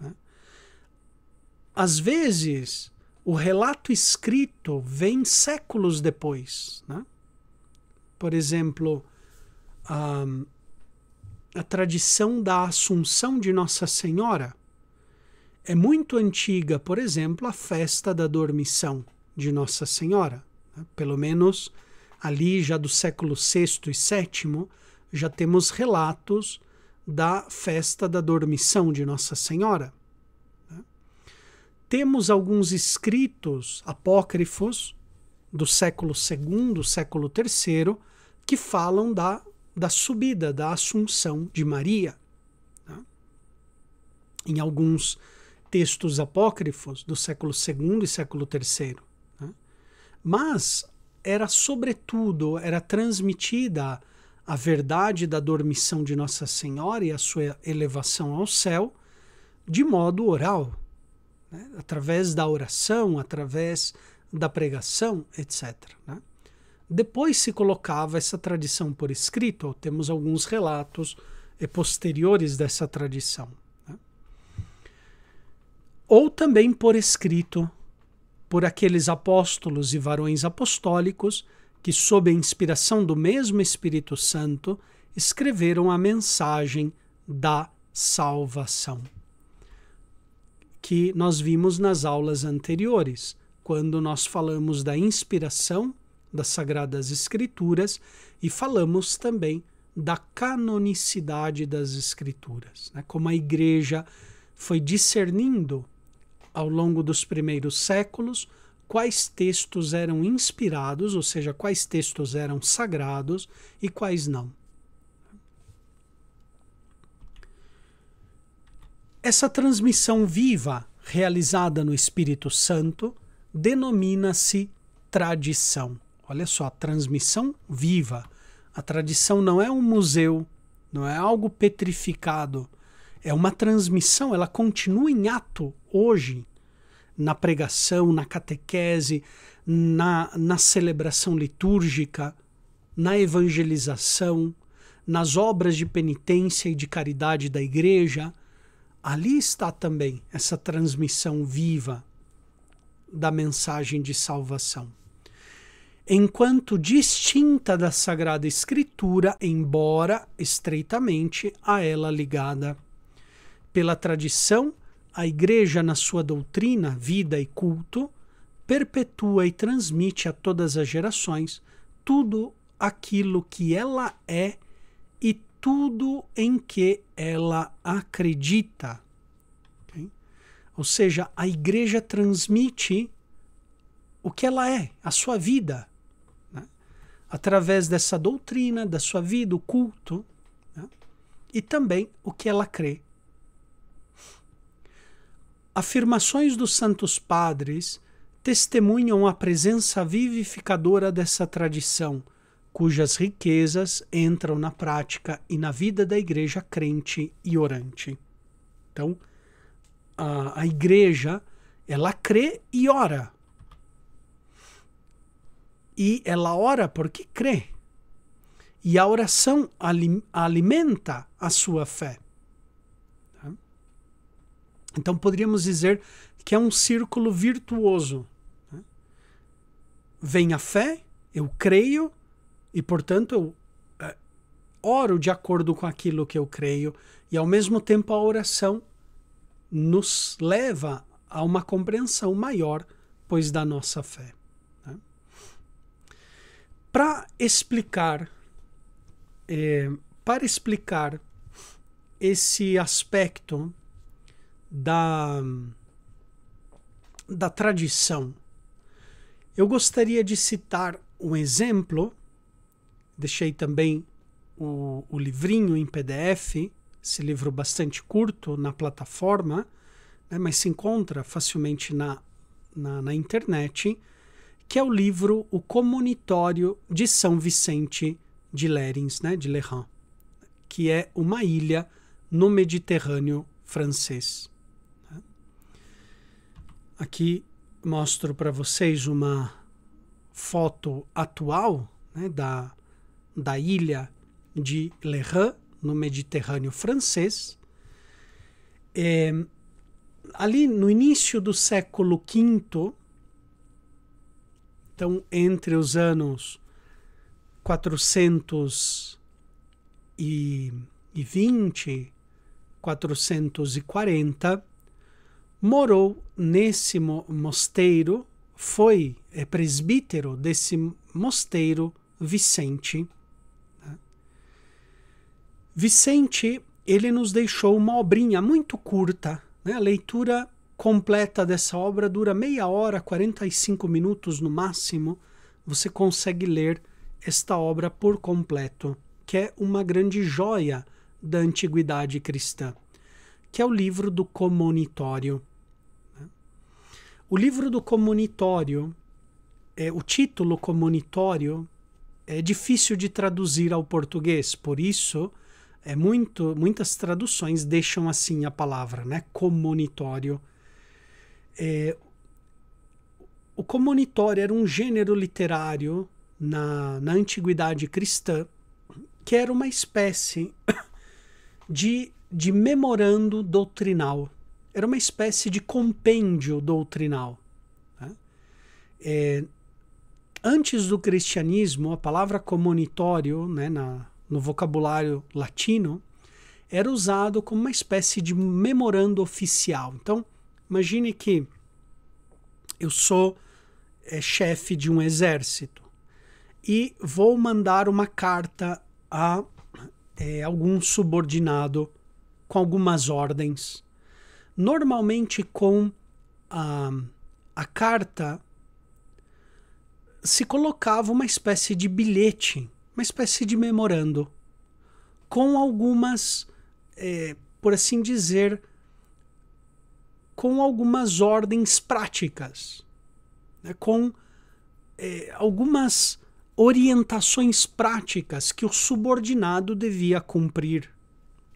Né? Às vezes, o relato escrito vem séculos depois. Né? Por exemplo, a, a tradição da Assunção de Nossa Senhora é muito antiga, por exemplo, a festa da Dormição de Nossa Senhora. Né? Pelo menos ali já do século VI e VII já temos relatos da festa da Dormição de Nossa Senhora. Né? Temos alguns escritos apócrifos do século II, século III, que falam da da subida, da assunção de Maria. Né? Em alguns textos apócrifos do século II e século III. Né? Mas era, sobretudo, era transmitida a verdade da dormição de Nossa Senhora e a sua elevação ao céu de modo oral, né? através da oração, através da pregação, etc. Né? Depois se colocava essa tradição por escrito, temos alguns relatos posteriores dessa tradição. Né? Ou também por escrito, por aqueles apóstolos e varões apostólicos que, sob a inspiração do mesmo Espírito Santo, escreveram a mensagem da salvação, que nós vimos nas aulas anteriores, quando nós falamos da inspiração das Sagradas Escrituras e falamos também da canonicidade das Escrituras, né? como a Igreja foi discernindo ao longo dos primeiros séculos quais textos eram inspirados, ou seja, quais textos eram sagrados e quais não. Essa transmissão viva realizada no Espírito Santo denomina-se tradição. Olha só, transmissão viva. A tradição não é um museu, não é algo petrificado. É uma transmissão, ela continua em ato hoje, na pregação, na catequese, na, na celebração litúrgica, na evangelização, nas obras de penitência e de caridade da igreja. Ali está também essa transmissão viva da mensagem de salvação enquanto distinta da Sagrada Escritura, embora estreitamente a ela ligada. Pela tradição, a Igreja, na sua doutrina, vida e culto, perpetua e transmite a todas as gerações tudo aquilo que ela é e tudo em que ela acredita. Ou seja, a Igreja transmite o que ela é, a sua vida, através dessa doutrina, da sua vida, o culto, né? e também o que ela crê. Afirmações dos Santos Padres testemunham a presença vivificadora dessa tradição, cujas riquezas entram na prática e na vida da igreja crente e orante. Então, a, a igreja, ela crê e ora e ela ora porque crê. E a oração alimenta a sua fé. Tá? Então poderíamos dizer que é um círculo virtuoso. Tá? Vem a fé, eu creio e, portanto, eu é, oro de acordo com aquilo que eu creio, e ao mesmo tempo a oração nos leva a uma compreensão maior, pois, da nossa fé para explicar é, para explicar esse aspecto da da tradição eu gostaria de citar um exemplo deixei também o, o livrinho em PDF esse livro bastante curto na plataforma né, mas se encontra facilmente na, na, na internet que é o livro O Comunitório de São Vicente de Lérins né, de Lerins, que é uma ilha no Mediterrâneo francês. Aqui mostro para vocês uma foto atual né, da, da ilha de Lerins, no Mediterrâneo francês. É, ali no início do século V, então, entre os anos 420 e 440, morou nesse mosteiro, foi é presbítero desse mosteiro Vicente. Né? Vicente, ele nos deixou uma obrinha muito curta, né? a leitura completa dessa obra dura meia hora, 45 minutos no máximo, você consegue ler esta obra por completo, que é uma grande joia da antiguidade cristã, que é o livro do Comunitório. O livro do Comunitório, é, o título Comunitório, é difícil de traduzir ao português, por isso é muito, muitas traduções deixam assim a palavra, né? Comunitório é, o comunitório era um gênero literário na, na antiguidade cristã que era uma espécie de, de memorando doutrinal. Era uma espécie de compêndio doutrinal. Né? É, antes do cristianismo, a palavra comunitório, né, na, no vocabulário latino, era usado como uma espécie de memorando oficial. Então, Imagine que eu sou é, chefe de um exército e vou mandar uma carta a é, algum subordinado com algumas ordens. Normalmente, com a, a carta, se colocava uma espécie de bilhete, uma espécie de memorando, com algumas, é, por assim dizer, com algumas ordens práticas, né, com é, algumas orientações práticas que o subordinado devia cumprir.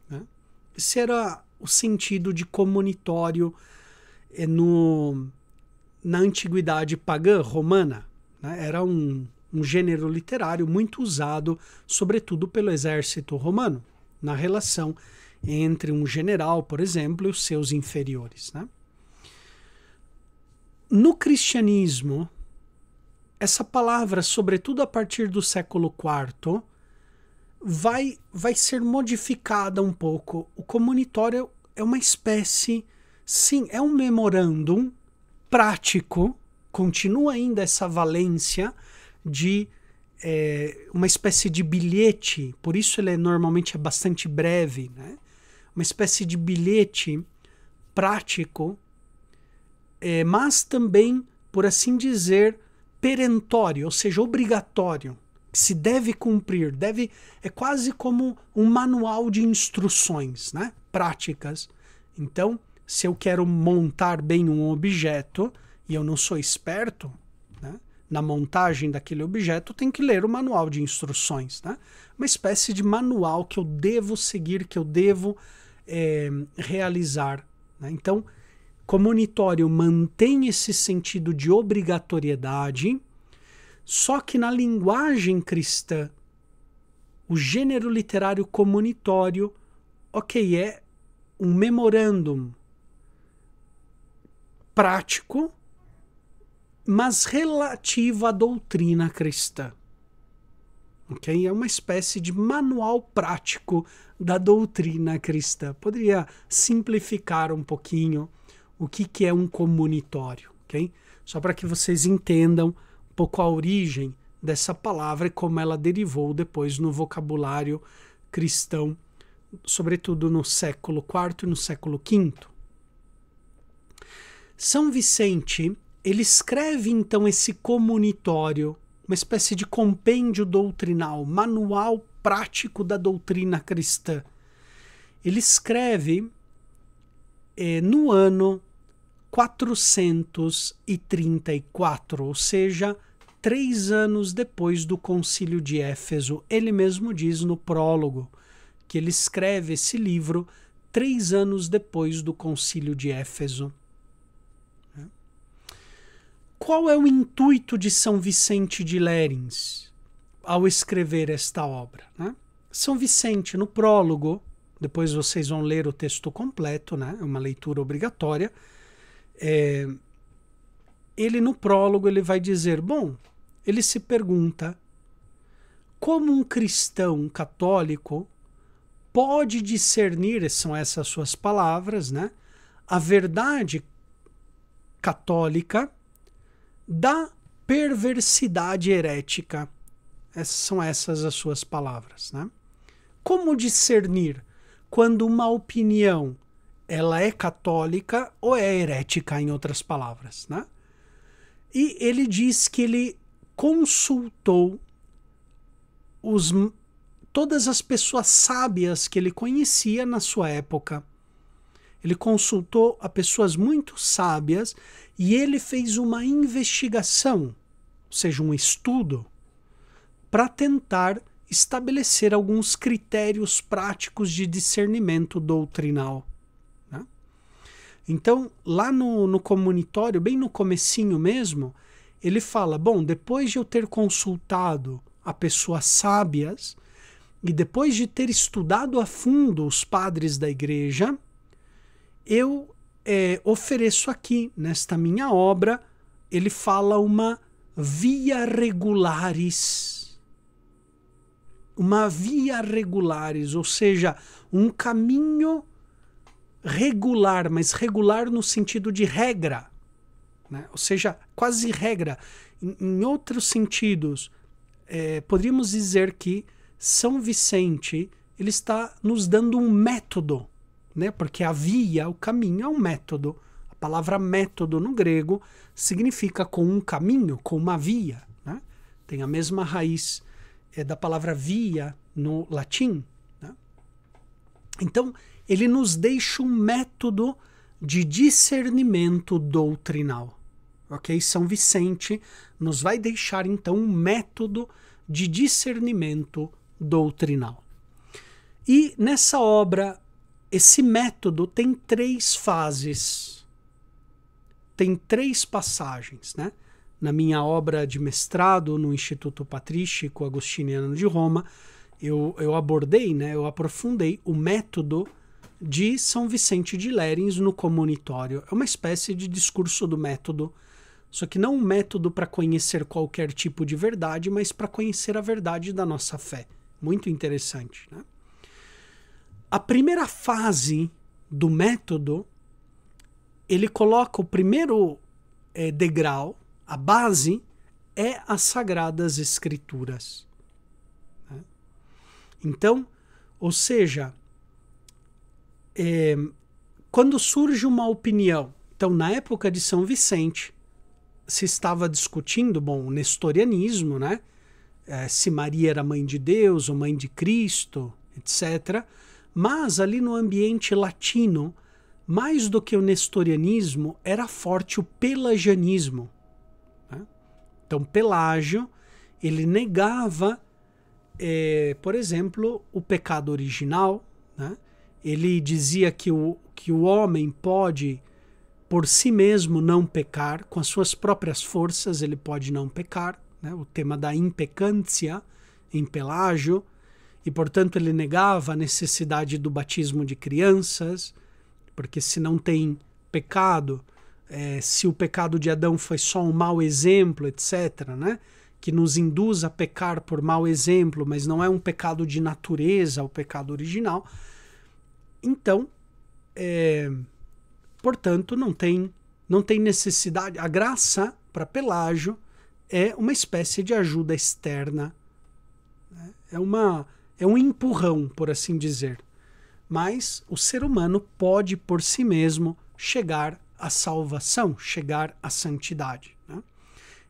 Né? Esse era o sentido de comunitório é, no, na antiguidade pagã romana. Né? Era um, um gênero literário muito usado, sobretudo pelo exército romano, na relação entre um general, por exemplo, e os seus inferiores. Né? No cristianismo, essa palavra, sobretudo a partir do século IV, vai, vai ser modificada um pouco. O comunitório é uma espécie, sim, é um memorandum prático, continua ainda essa valência de é, uma espécie de bilhete, por isso ele é, normalmente é bastante breve, né? uma espécie de bilhete prático, é, mas também, por assim dizer, perentório, ou seja, obrigatório, que se deve cumprir, deve é quase como um manual de instruções, né? Práticas. Então, se eu quero montar bem um objeto e eu não sou esperto, né? na montagem daquele objeto, tem que ler o manual de instruções, né? Uma espécie de manual que eu devo seguir, que eu devo é, realizar. Né? Então, comunitório mantém esse sentido de obrigatoriedade, só que na linguagem cristã, o gênero literário comunitório, ok, é um memorandum prático, mas relativo à doutrina cristã ok? É uma espécie de manual prático da doutrina cristã. Poderia simplificar um pouquinho o que, que é um comunitório, ok? Só para que vocês entendam um pouco a origem dessa palavra e como ela derivou depois no vocabulário cristão, sobretudo no século IV e no século V. São Vicente, ele escreve então esse comunitório uma espécie de compêndio doutrinal, manual prático da doutrina cristã. Ele escreve é, no ano 434, ou seja, três anos depois do Concílio de Éfeso. Ele mesmo diz no prólogo que ele escreve esse livro três anos depois do Concílio de Éfeso qual é o intuito de São Vicente de Lérins ao escrever esta obra? Né? São Vicente, no prólogo, depois vocês vão ler o texto completo, né? é uma leitura obrigatória. É, ele no prólogo ele vai dizer, bom, ele se pergunta como um cristão católico pode discernir, são essas suas palavras, né? A verdade católica da perversidade herética. Essas são essas as suas palavras, né? Como discernir quando uma opinião ela é católica ou é herética, em outras palavras, né? E ele diz que ele consultou os, todas as pessoas sábias que ele conhecia na sua época ele consultou a pessoas muito sábias e ele fez uma investigação, ou seja, um estudo, para tentar estabelecer alguns critérios práticos de discernimento doutrinal. Né? Então, lá no, no comunitório, bem no comecinho mesmo, ele fala: bom, depois de eu ter consultado a pessoas sábias e depois de ter estudado a fundo os padres da igreja, eu é, ofereço aqui, nesta minha obra, ele fala uma via regulares. Uma via regulares, ou seja, um caminho regular, mas regular no sentido de regra, né? ou seja, quase regra. Em, em outros sentidos, é, poderíamos dizer que São Vicente ele está nos dando um método né? Porque a via, o caminho, é um método. A palavra método no grego significa com um caminho, com uma via, né? Tem a mesma raiz é, da palavra via no latim. Né? Então, ele nos deixa um método de discernimento doutrinal. Ok? São Vicente nos vai deixar então um método de discernimento doutrinal. E nessa obra esse método tem três fases, tem três passagens, né? Na minha obra de mestrado no Instituto Patrístico Agostiniano de Roma, eu, eu abordei, né, eu aprofundei o método de São Vicente de Lérins no Comunitório. É uma espécie de discurso do método, só que não um método para conhecer qualquer tipo de verdade, mas para conhecer a verdade da nossa fé. Muito interessante, né? A primeira fase do método, ele coloca o primeiro é, degrau, a base é as sagradas escrituras. Né? Então, ou seja, é, quando surge uma opinião, então na época de São Vicente se estava discutindo, bom, o nestorianismo, né? É, se Maria era mãe de Deus ou mãe de Cristo, etc. Mas ali no ambiente latino, mais do que o nestorianismo, era forte o pelagianismo. Né? Então, Pelágio, ele negava, é, por exemplo, o pecado original. Né? Ele dizia que o, que o homem pode, por si mesmo, não pecar, com as suas próprias forças ele pode não pecar. Né? O tema da impecância em Pelágio e, portanto, ele negava a necessidade do batismo de crianças, porque se não tem pecado, é, se o pecado de Adão foi só um mau exemplo, etc., né? que nos induz a pecar por mau exemplo, mas não é um pecado de natureza, o pecado original. Então, é, portanto, não tem, não tem necessidade. A graça para Pelágio é uma espécie de ajuda externa. Né? É uma é um empurrão, por assim dizer. Mas o ser humano pode por si mesmo chegar à salvação, chegar à santidade. Né?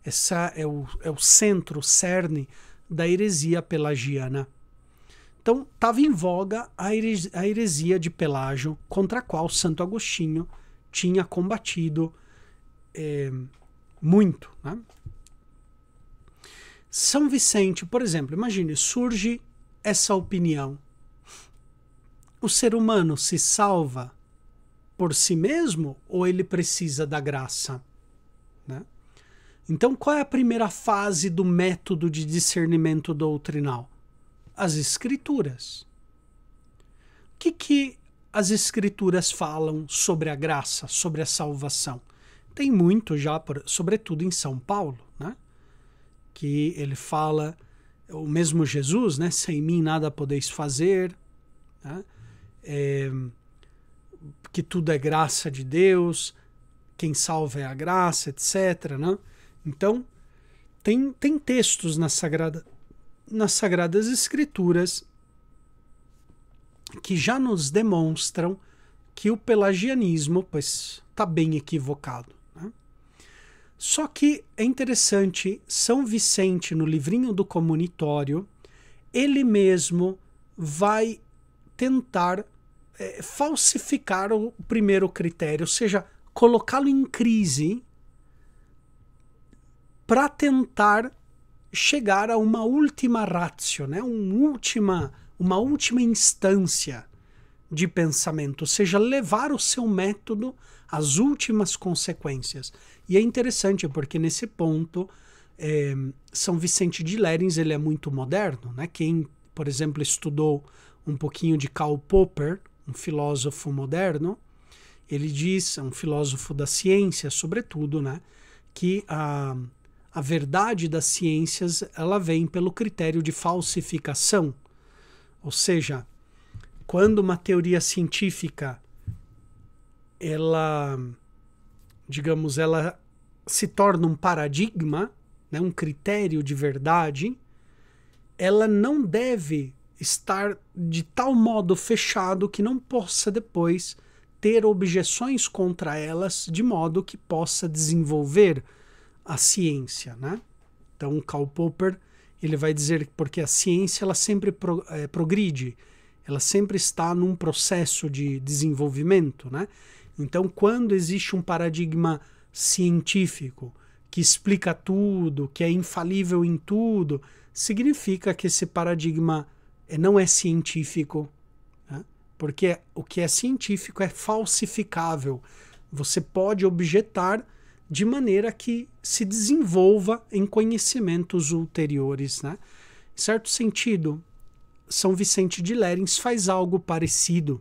Essa é o, é o centro, o cerne da heresia pelagiana. Então, estava em voga a heresia de Pelágio, contra a qual Santo Agostinho tinha combatido é, muito. Né? São Vicente, por exemplo, imagine, surge essa opinião. O ser humano se salva por si mesmo ou ele precisa da graça? Né? Então, qual é a primeira fase do método de discernimento doutrinal? As Escrituras. O que, que as Escrituras falam sobre a graça, sobre a salvação? Tem muito já, por, sobretudo em São Paulo, né? que ele fala o mesmo Jesus, né? Sem mim nada podeis fazer, né? é, que tudo é graça de Deus, quem salva é a graça, etc. Né? Então, tem, tem textos na Sagrada, nas Sagradas Escrituras que já nos demonstram que o pelagianismo está bem equivocado. Só que é interessante, São Vicente, no livrinho do comunitório, ele mesmo vai tentar é, falsificar o primeiro critério, ou seja, colocá-lo em crise para tentar chegar a uma última ratio, né? um última, uma última instância de pensamento, ou seja, levar o seu método as últimas consequências. E é interessante porque nesse ponto é, São Vicente de Lérins ele é muito moderno, né? Quem, por exemplo, estudou um pouquinho de Karl Popper, um filósofo moderno, ele diz, é um filósofo da ciência, sobretudo, né, que a, a verdade das ciências ela vem pelo critério de falsificação, ou seja, quando uma teoria científica ela, digamos, ela se torna um paradigma, né, um critério de verdade, ela não deve estar de tal modo fechado que não possa depois ter objeções contra elas, de modo que possa desenvolver a ciência, né? Então, Karl Popper ele vai dizer que porque a ciência ela sempre pro, é, progride, ela sempre está num processo de desenvolvimento, né? Então, quando existe um paradigma científico que explica tudo, que é infalível em tudo, significa que esse paradigma é, não é científico, né? porque o que é científico é falsificável. Você pode objetar de maneira que se desenvolva em conhecimentos ulteriores. Né? Em certo sentido, São Vicente de Lérins faz algo parecido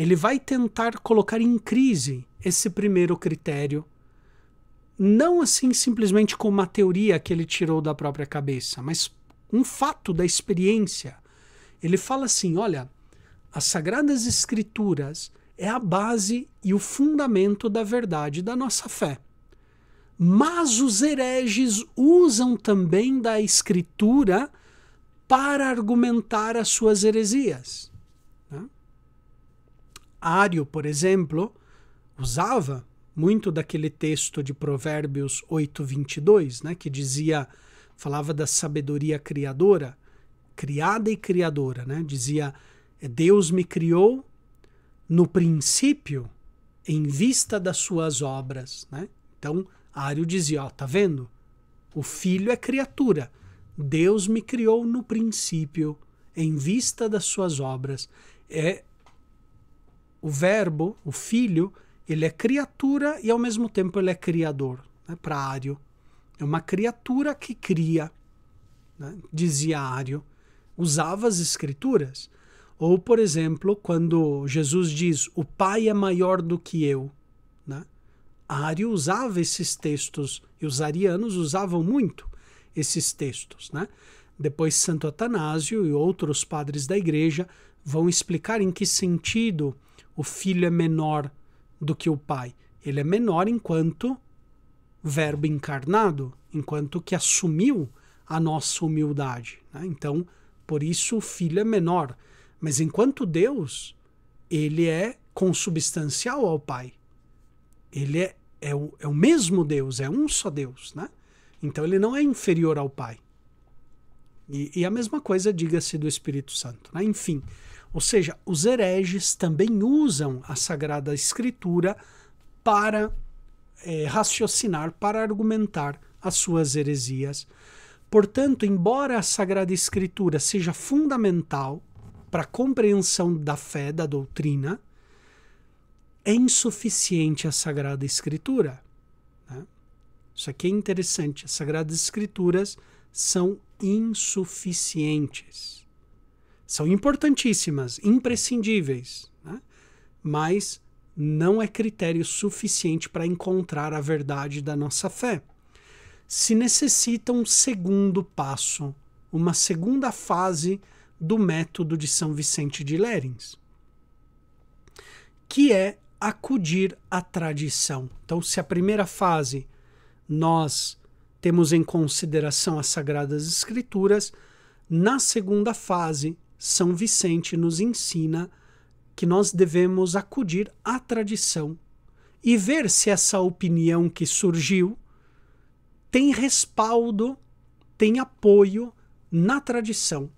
ele vai tentar colocar em crise esse primeiro critério, não assim simplesmente com uma teoria que ele tirou da própria cabeça, mas um fato da experiência. Ele fala assim: olha, as Sagradas Escrituras é a base e o fundamento da verdade da nossa fé. Mas os hereges usam também da Escritura para argumentar as suas heresias. Ário, por exemplo, usava muito daquele texto de Provérbios 8:22, né, que dizia, falava da sabedoria criadora, criada e criadora, né? Dizia: é Deus me criou no princípio em vista das suas obras, né? Então, Ário dizia, ó, tá vendo? O filho é criatura. Deus me criou no princípio em vista das suas obras. É o verbo, o filho, ele é criatura e ao mesmo tempo ele é criador, né? para Ário. É uma criatura que cria, né? dizia Ário. Usava as escrituras. Ou, por exemplo, quando Jesus diz, o Pai é maior do que eu. Né? Ário usava esses textos, e os arianos usavam muito esses textos. Né? Depois, Santo Atanásio e outros padres da igreja vão explicar em que sentido o filho é menor do que o pai. Ele é menor enquanto verbo encarnado, enquanto que assumiu a nossa humildade. Né? Então, por isso o filho é menor. Mas enquanto Deus, ele é consubstancial ao Pai. Ele é, é, o, é o mesmo Deus, é um só Deus. Né? Então, ele não é inferior ao Pai. E, e a mesma coisa diga-se do Espírito Santo. Né? Enfim. Ou seja, os hereges também usam a Sagrada Escritura para é, raciocinar, para argumentar as suas heresias. Portanto, embora a Sagrada Escritura seja fundamental para a compreensão da fé, da doutrina, é insuficiente a Sagrada Escritura. Né? Isso aqui é interessante. As Sagradas Escrituras são insuficientes são importantíssimas, imprescindíveis, né? mas não é critério suficiente para encontrar a verdade da nossa fé. Se necessita um segundo passo, uma segunda fase do método de São Vicente de Lérins, que é acudir à tradição. Então, se a primeira fase nós temos em consideração as Sagradas Escrituras, na segunda fase são Vicente nos ensina que nós devemos acudir à tradição e ver se essa opinião que surgiu tem respaldo, tem apoio na tradição.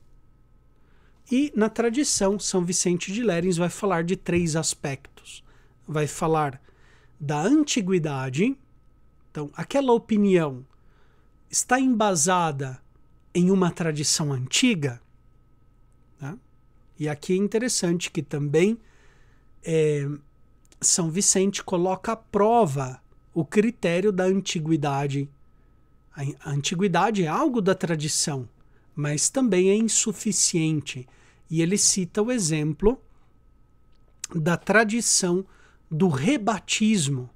E na tradição, São Vicente de Lérins vai falar de três aspectos. Vai falar da antiguidade, então, aquela opinião está embasada em uma tradição antiga? E aqui é interessante que também é, São Vicente coloca à prova o critério da antiguidade. A antiguidade é algo da tradição, mas também é insuficiente. E ele cita o exemplo da tradição do rebatismo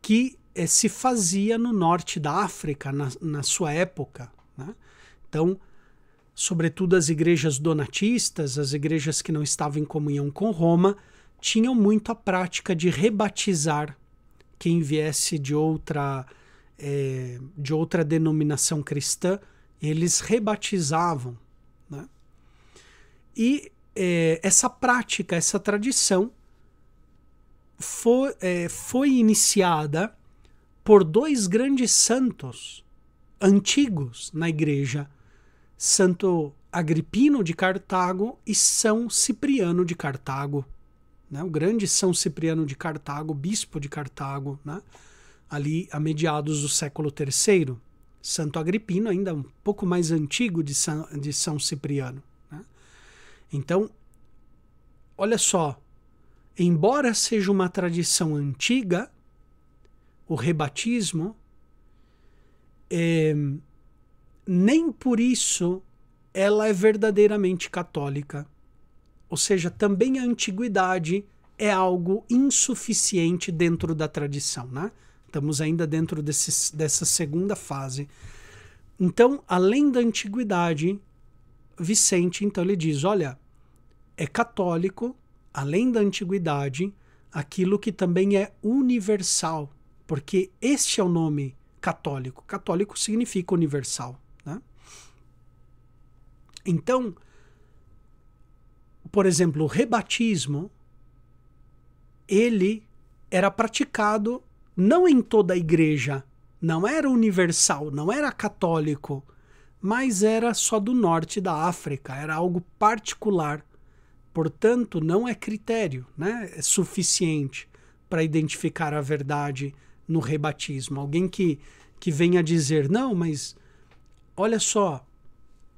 que eh, se fazia no norte da África na, na sua época. Né? Então, sobretudo as igrejas donatistas, as igrejas que não estavam em comunhão com Roma, tinham muito a prática de rebatizar quem viesse de outra, é, de outra denominação cristã, eles rebatizavam. Né? E é, essa prática, essa tradição, foi, é, foi iniciada por dois grandes santos antigos na igreja Santo Agripino de Cartago e São Cipriano de Cartago. Né? O grande São Cipriano de Cartago, bispo de Cartago, né? ali a mediados do século III. Santo Agripino, ainda um pouco mais antigo de São, de São Cipriano. Né? Então, olha só, embora seja uma tradição antiga, o rebatismo, é, nem por isso ela é verdadeiramente católica. Ou seja, também a antiguidade é algo insuficiente dentro da tradição, né? Estamos ainda dentro desse, dessa segunda fase. Então, além da antiguidade, Vicente então ele diz: olha, é católico, além da antiguidade, aquilo que também é universal, porque este é o nome católico. Católico significa universal. Então, por exemplo, o rebatismo ele era praticado não em toda a igreja, não era universal, não era católico, mas era só do norte da África, era algo particular. Portanto, não é critério, né? É suficiente para identificar a verdade no rebatismo. Alguém que que venha dizer: "Não, mas olha só,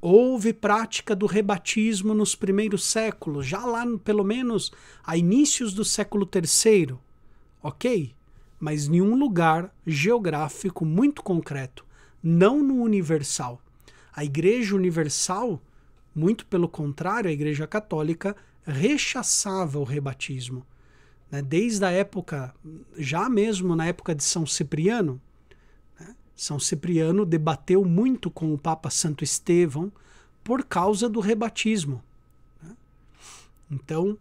Houve prática do rebatismo nos primeiros séculos, já lá pelo menos a inícios do século III, ok? Mas em um lugar geográfico muito concreto, não no universal. A Igreja Universal, muito pelo contrário, a Igreja Católica rechaçava o rebatismo. Né? Desde a época, já mesmo na época de São Cipriano, são Cipriano debateu muito com o Papa Santo Estevão por causa do rebatismo. Né? Então,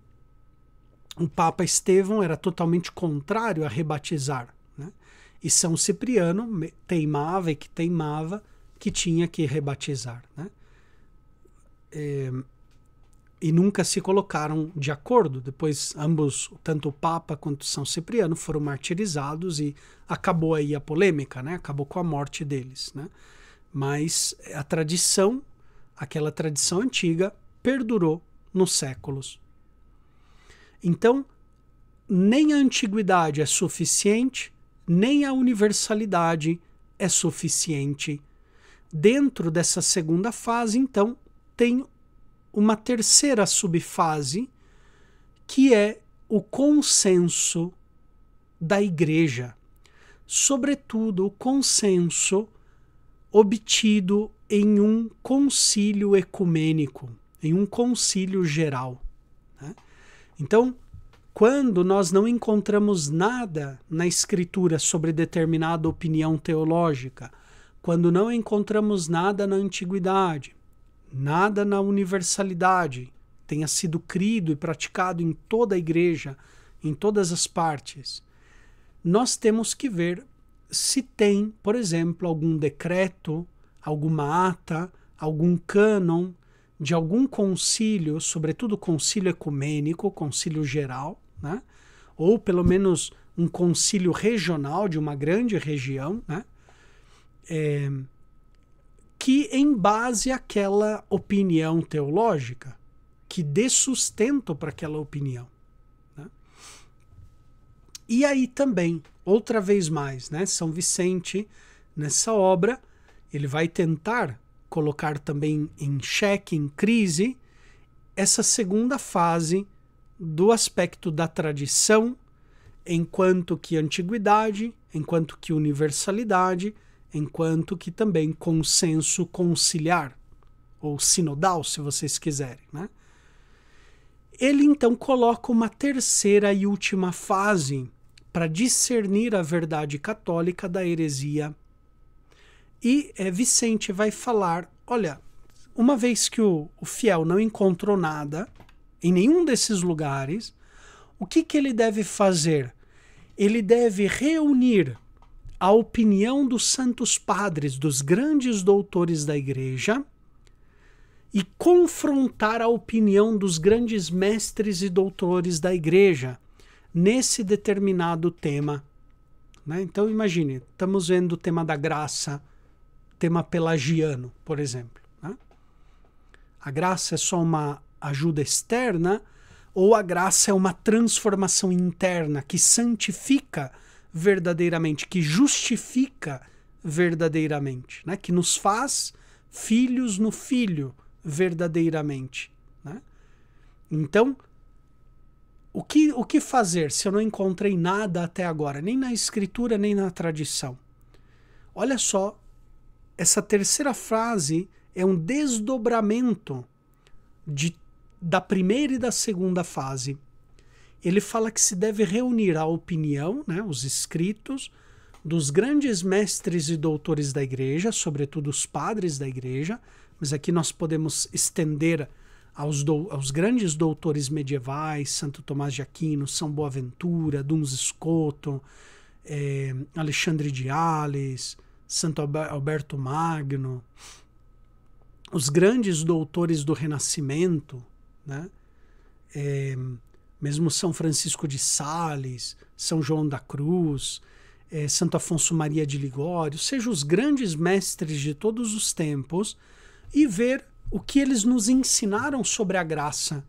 o Papa Estevão era totalmente contrário a rebatizar. Né? E São Cipriano teimava e que teimava que tinha que rebatizar. Né? É, e nunca se colocaram de acordo. Depois, ambos, tanto o Papa quanto São Cipriano, foram martirizados e acabou aí a polêmica, né? Acabou com a morte deles, né? Mas a tradição, aquela tradição antiga, perdurou nos séculos. Então, nem a antiguidade é suficiente, nem a universalidade é suficiente. Dentro dessa segunda fase, então, tem uma terceira subfase, que é o consenso da igreja, sobretudo o consenso obtido em um concílio ecumênico, em um concílio geral. Né? Então, quando nós não encontramos nada na escritura sobre determinada opinião teológica, quando não encontramos nada na antiguidade, Nada na universalidade tenha sido crido e praticado em toda a igreja, em todas as partes. Nós temos que ver se tem, por exemplo, algum decreto, alguma ata, algum cânon de algum concílio, sobretudo concílio ecumênico, concílio geral, né? ou pelo menos um concílio regional de uma grande região, né? É, que embase aquela opinião teológica, que dê sustento para aquela opinião. Né? E aí também, outra vez mais, né, São Vicente, nessa obra, ele vai tentar colocar também em xeque, em crise, essa segunda fase do aspecto da tradição, enquanto que antiguidade, enquanto que universalidade, enquanto que também consenso conciliar, ou sinodal, se vocês quiserem. Né? Ele então coloca uma terceira e última fase para discernir a verdade católica da heresia. E é, Vicente vai falar: olha, uma vez que o, o fiel não encontrou nada em nenhum desses lugares, o que, que ele deve fazer? Ele deve reunir a opinião dos santos padres, dos grandes doutores da igreja, e confrontar a opinião dos grandes mestres e doutores da igreja nesse determinado tema. Né? Então, imagine, estamos vendo o tema da graça, tema pelagiano, por exemplo. Né? A graça é só uma ajuda externa ou a graça é uma transformação interna que santifica verdadeiramente, que justifica verdadeiramente, né? que nos faz filhos no Filho verdadeiramente. Né? Então, o que, o que fazer se eu não encontrei nada até agora, nem na Escritura, nem na tradição? Olha só, essa terceira frase é um desdobramento de, da primeira e da segunda fase ele fala que se deve reunir a opinião, né, os escritos, dos grandes mestres e doutores da igreja, sobretudo os padres da igreja, mas aqui nós podemos estender aos, do, aos grandes doutores medievais, Santo Tomás de Aquino, São Boaventura, Duns Scoto, eh, Alexandre de Ales, Santo Alberto Magno, os grandes doutores do Renascimento, né? Eh, mesmo São Francisco de Sales, São João da Cruz, é, Santo Afonso Maria de Ligório, sejam os grandes mestres de todos os tempos, e ver o que eles nos ensinaram sobre a graça,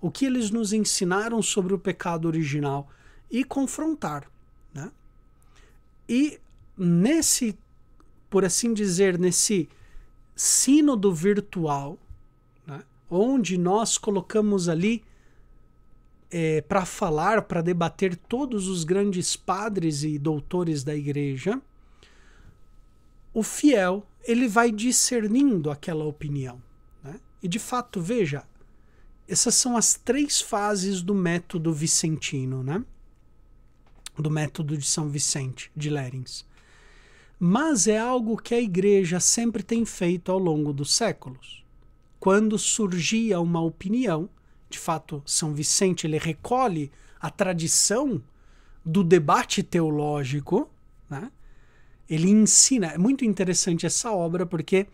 o que eles nos ensinaram sobre o pecado original e confrontar. Né? E nesse, por assim dizer, nesse sínodo virtual, né, onde nós colocamos ali é, para falar, para debater todos os grandes padres e doutores da igreja, o fiel ele vai discernindo aquela opinião. Né? E de fato, veja, essas são as três fases do método vicentino, né? do método de São Vicente de Lerins. Mas é algo que a igreja sempre tem feito ao longo dos séculos. Quando surgia uma opinião, de fato, São Vicente ele recolhe a tradição do debate teológico, né? Ele ensina, é muito interessante essa obra porque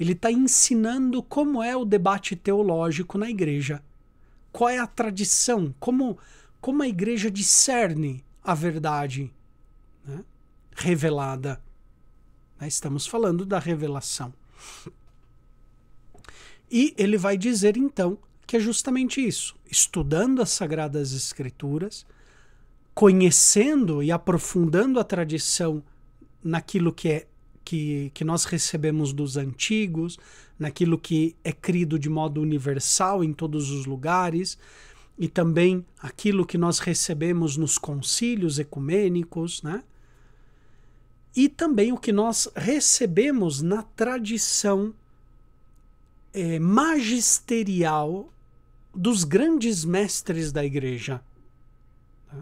ele está ensinando como é o debate teológico na igreja. Qual é a tradição? Como, como a igreja discerne a verdade né? revelada? Né? Estamos falando da revelação. E ele vai dizer então que é justamente isso: estudando as Sagradas Escrituras, conhecendo e aprofundando a tradição naquilo que é que, que nós recebemos dos antigos, naquilo que é crido de modo universal em todos os lugares, e também aquilo que nós recebemos nos concílios ecumênicos, né? E também o que nós recebemos na tradição é, magisterial dos grandes mestres da igreja. Tá?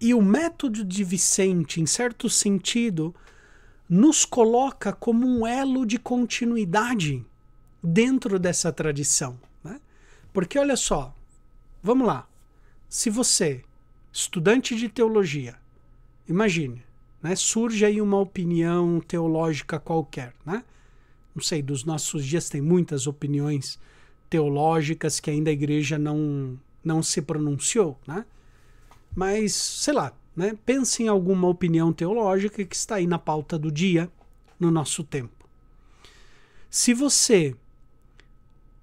E o método de Vicente, em certo sentido, nos coloca como um elo de continuidade dentro dessa tradição. Né? Porque olha só, vamos lá. Se você, estudante de teologia, imagine, né, surge aí uma opinião teológica qualquer, né? Não sei, dos nossos dias tem muitas opiniões teológicas que ainda a igreja não, não se pronunciou, né? Mas, sei lá, né? Pense em alguma opinião teológica que está aí na pauta do dia, no nosso tempo. Se você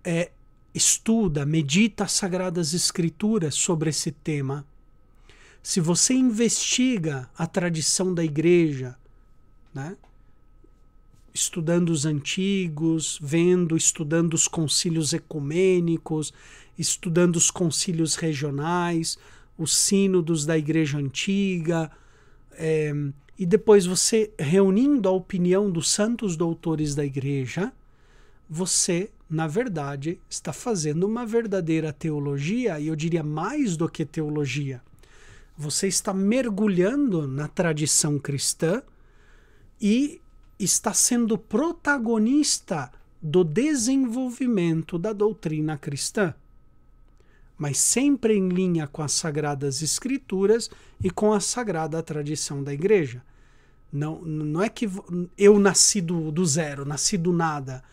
é, estuda, medita as Sagradas Escrituras sobre esse tema, se você investiga a tradição da igreja, né? estudando os antigos, vendo, estudando os concílios ecumênicos, estudando os concílios regionais, os sínodos da Igreja Antiga, é, e depois você reunindo a opinião dos santos doutores da Igreja, você, na verdade, está fazendo uma verdadeira teologia, e eu diria mais do que teologia. Você está mergulhando na tradição cristã e está sendo protagonista do desenvolvimento da doutrina cristã, mas sempre em linha com as sagradas escrituras e com a sagrada tradição da igreja. Não, não é que eu nasci do, do zero, nasci do nada.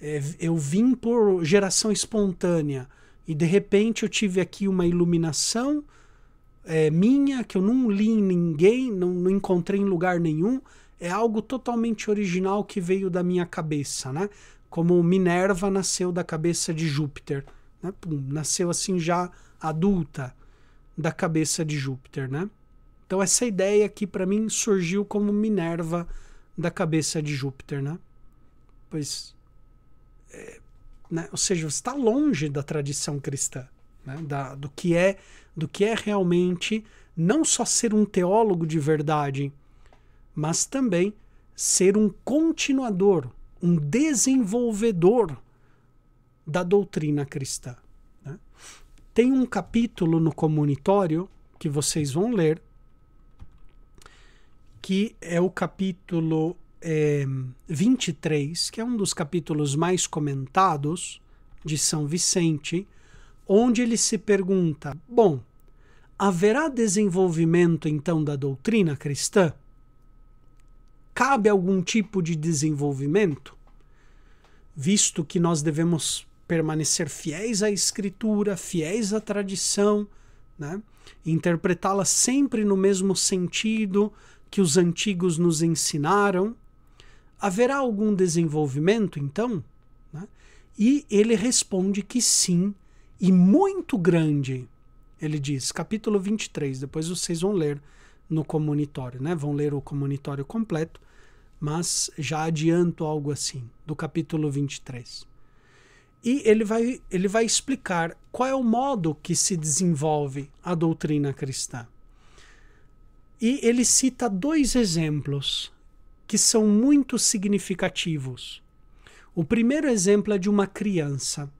É, eu vim por geração espontânea e de repente eu tive aqui uma iluminação é, minha que eu não li em ninguém, não, não encontrei em lugar nenhum é algo totalmente original que veio da minha cabeça, né? Como Minerva nasceu da cabeça de Júpiter, né? Pum, nasceu assim já adulta da cabeça de Júpiter, né? Então essa ideia aqui para mim surgiu como Minerva da cabeça de Júpiter, né? Pois, é, né? ou seja, está longe da tradição cristã, né? da, do que é, do que é realmente não só ser um teólogo de verdade, mas também ser um continuador, um desenvolvedor da doutrina cristã. Né? Tem um capítulo no comunitório que vocês vão ler, que é o capítulo é, 23, que é um dos capítulos mais comentados de São Vicente, onde ele se pergunta: bom, haverá desenvolvimento então da doutrina cristã? cabe algum tipo de desenvolvimento? Visto que nós devemos permanecer fiéis à escritura, fiéis à tradição, né? interpretá-la sempre no mesmo sentido que os antigos nos ensinaram, haverá algum desenvolvimento então? Né? E ele responde que sim, e muito grande. Ele diz, capítulo 23, depois vocês vão ler no comunitório, né? Vão ler o comunitório completo mas já adianto algo assim, do capítulo 23. E ele vai, ele vai explicar qual é o modo que se desenvolve a doutrina cristã. E ele cita dois exemplos que são muito significativos. O primeiro exemplo é de uma criança.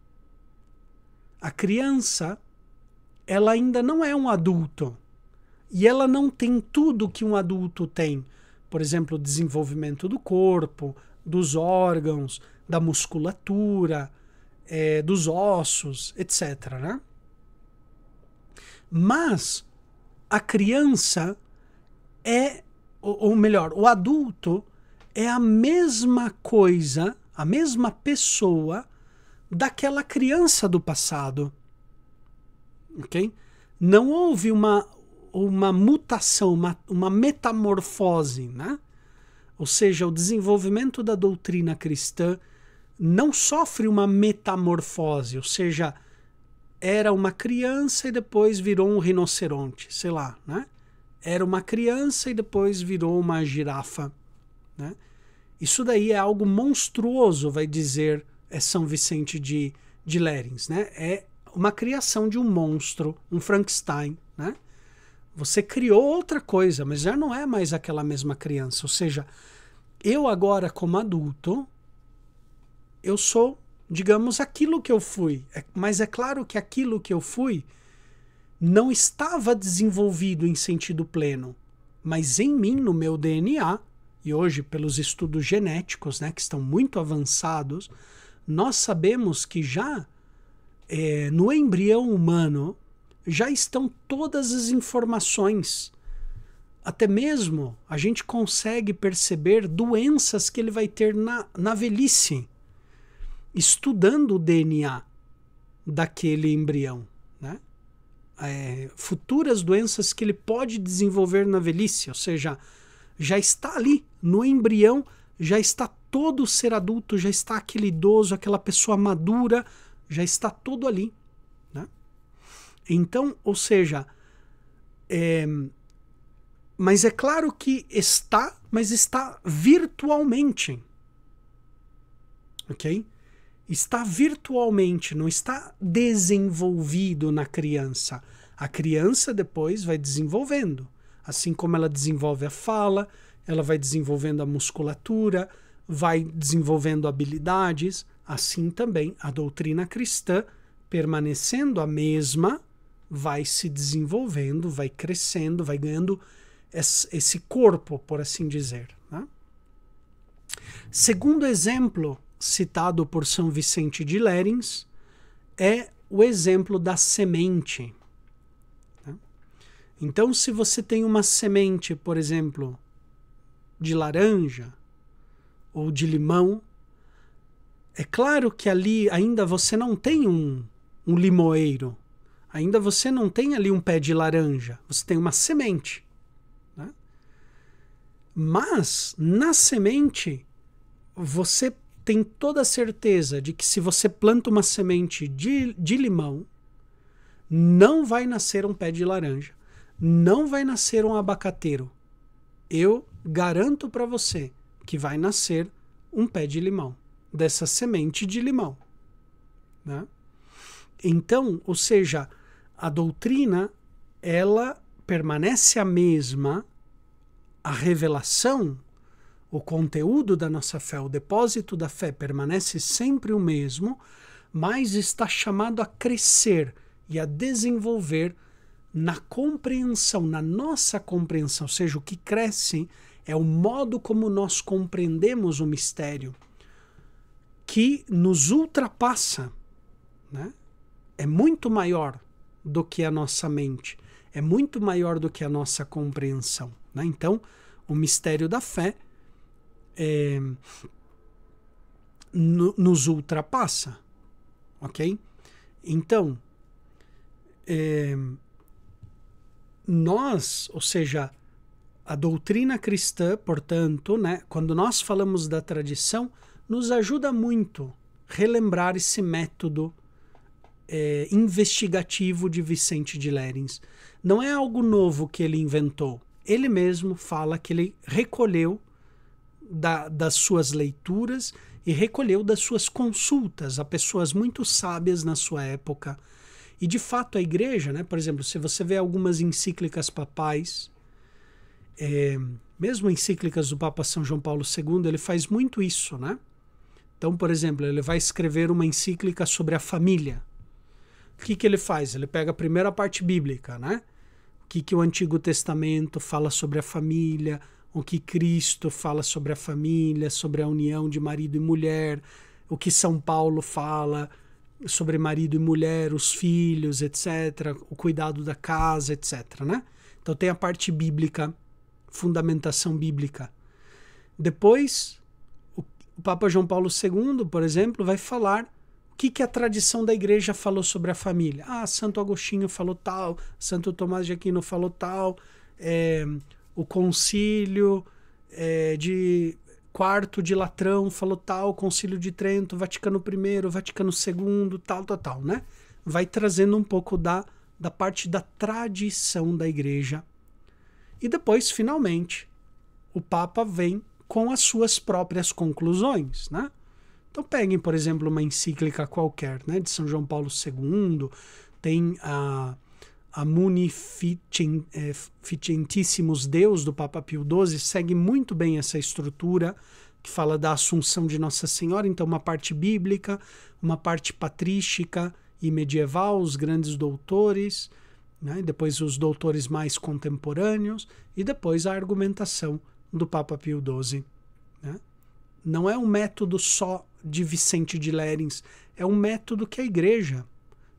A criança, ela ainda não é um adulto. E ela não tem tudo que um adulto tem por exemplo, o desenvolvimento do corpo, dos órgãos, da musculatura, é, dos ossos, etc. Né? Mas a criança é, ou, ou melhor, o adulto é a mesma coisa, a mesma pessoa daquela criança do passado. Ok? Não houve uma, uma mutação, uma, uma metamorfose, né? ou seja, o desenvolvimento da doutrina cristã não sofre uma metamorfose, ou seja, era uma criança e depois virou um rinoceronte, sei lá, né? Era uma criança e depois virou uma girafa, né? Isso daí é algo monstruoso, vai dizer é São Vicente de, de Lérins, né? É uma criação de um monstro, um Frankenstein, você criou outra coisa, mas já não é mais aquela mesma criança. Ou seja, eu agora, como adulto, eu sou, digamos, aquilo que eu fui. É, mas é claro que aquilo que eu fui não estava desenvolvido em sentido pleno, mas em mim, no meu DNA, e hoje pelos estudos genéticos, né, que estão muito avançados, nós sabemos que já é, no embrião humano já estão todas as informações. Até mesmo a gente consegue perceber doenças que ele vai ter na, na velhice, estudando o DNA daquele embrião. Né? É, futuras doenças que ele pode desenvolver na velhice, ou seja, já está ali no embrião, já está todo o ser adulto, já está aquele idoso, aquela pessoa madura, já está todo ali. Então, ou seja, é, mas é claro que está, mas está virtualmente. Ok? Está virtualmente, não está desenvolvido na criança. A criança depois vai desenvolvendo. Assim como ela desenvolve a fala, ela vai desenvolvendo a musculatura, vai desenvolvendo habilidades. Assim também a doutrina cristã, permanecendo a mesma, vai se desenvolvendo, vai crescendo, vai ganhando esse corpo, por assim dizer. Né? Segundo exemplo citado por São Vicente de Lérins é o exemplo da semente. Né? Então, se você tem uma semente, por exemplo, de laranja ou de limão, é claro que ali ainda você não tem um, um limoeiro, ainda você não tem ali um pé de laranja, você tem uma semente. Né? Mas na semente, você tem toda a certeza de que se você planta uma semente de, de limão, não vai nascer um pé de laranja, não vai nascer um abacateiro. Eu garanto para você que vai nascer um pé de limão, dessa semente de limão. Né? Então, ou seja, a doutrina ela permanece a mesma, a revelação, o conteúdo da nossa fé, o depósito da fé permanece sempre o mesmo, mas está chamado a crescer e a desenvolver na compreensão, na nossa compreensão, ou seja, o que cresce é o modo como nós compreendemos o mistério que nos ultrapassa, né? É muito maior do que a nossa mente, é muito maior do que a nossa compreensão. Né? Então, o mistério da fé é, nos ultrapassa, ok? Então, é, nós, ou seja, a doutrina cristã, portanto, né, quando nós falamos da tradição, nos ajuda muito relembrar esse método é, investigativo de Vicente de Lérins, Não é algo novo que ele inventou. Ele mesmo fala que ele recolheu da, das suas leituras e recolheu das suas consultas a pessoas muito sábias na sua época. E de fato a igreja, né, por exemplo, se você vê algumas encíclicas papais, é, mesmo encíclicas do Papa São João Paulo II, ele faz muito isso, né? Então, por exemplo, ele vai escrever uma encíclica sobre a família o que, que ele faz? Ele pega a primeira parte bíblica, né? O que, que o Antigo Testamento fala sobre a família, o que Cristo fala sobre a família, sobre a união de marido e mulher, o que São Paulo fala sobre marido e mulher, os filhos, etc., o cuidado da casa, etc. Né? Então tem a parte bíblica, fundamentação bíblica. Depois, o Papa João Paulo II, por exemplo, vai falar que, que a tradição da igreja falou sobre a família? Ah, Santo Agostinho falou tal, Santo Tomás de Aquino falou tal, é, o concílio é, de quarto de Latrão falou tal, concílio de Trento, Vaticano I, Vaticano II, tal, tal, tal, né? Vai trazendo um pouco da, da parte da tradição da igreja. E depois, finalmente, o Papa vem com as suas próprias conclusões, né? Então peguem, por exemplo, uma encíclica qualquer, né, de São João Paulo II, tem a a Muni Ficentissimus é, Deus do Papa Pio XII segue muito bem essa estrutura que fala da Assunção de Nossa Senhora, então uma parte bíblica, uma parte patrística e medieval, os grandes doutores, né? depois os doutores mais contemporâneos e depois a argumentação do Papa Pio XII. Né? Não é um método só de Vicente de Lérins é um método que a igreja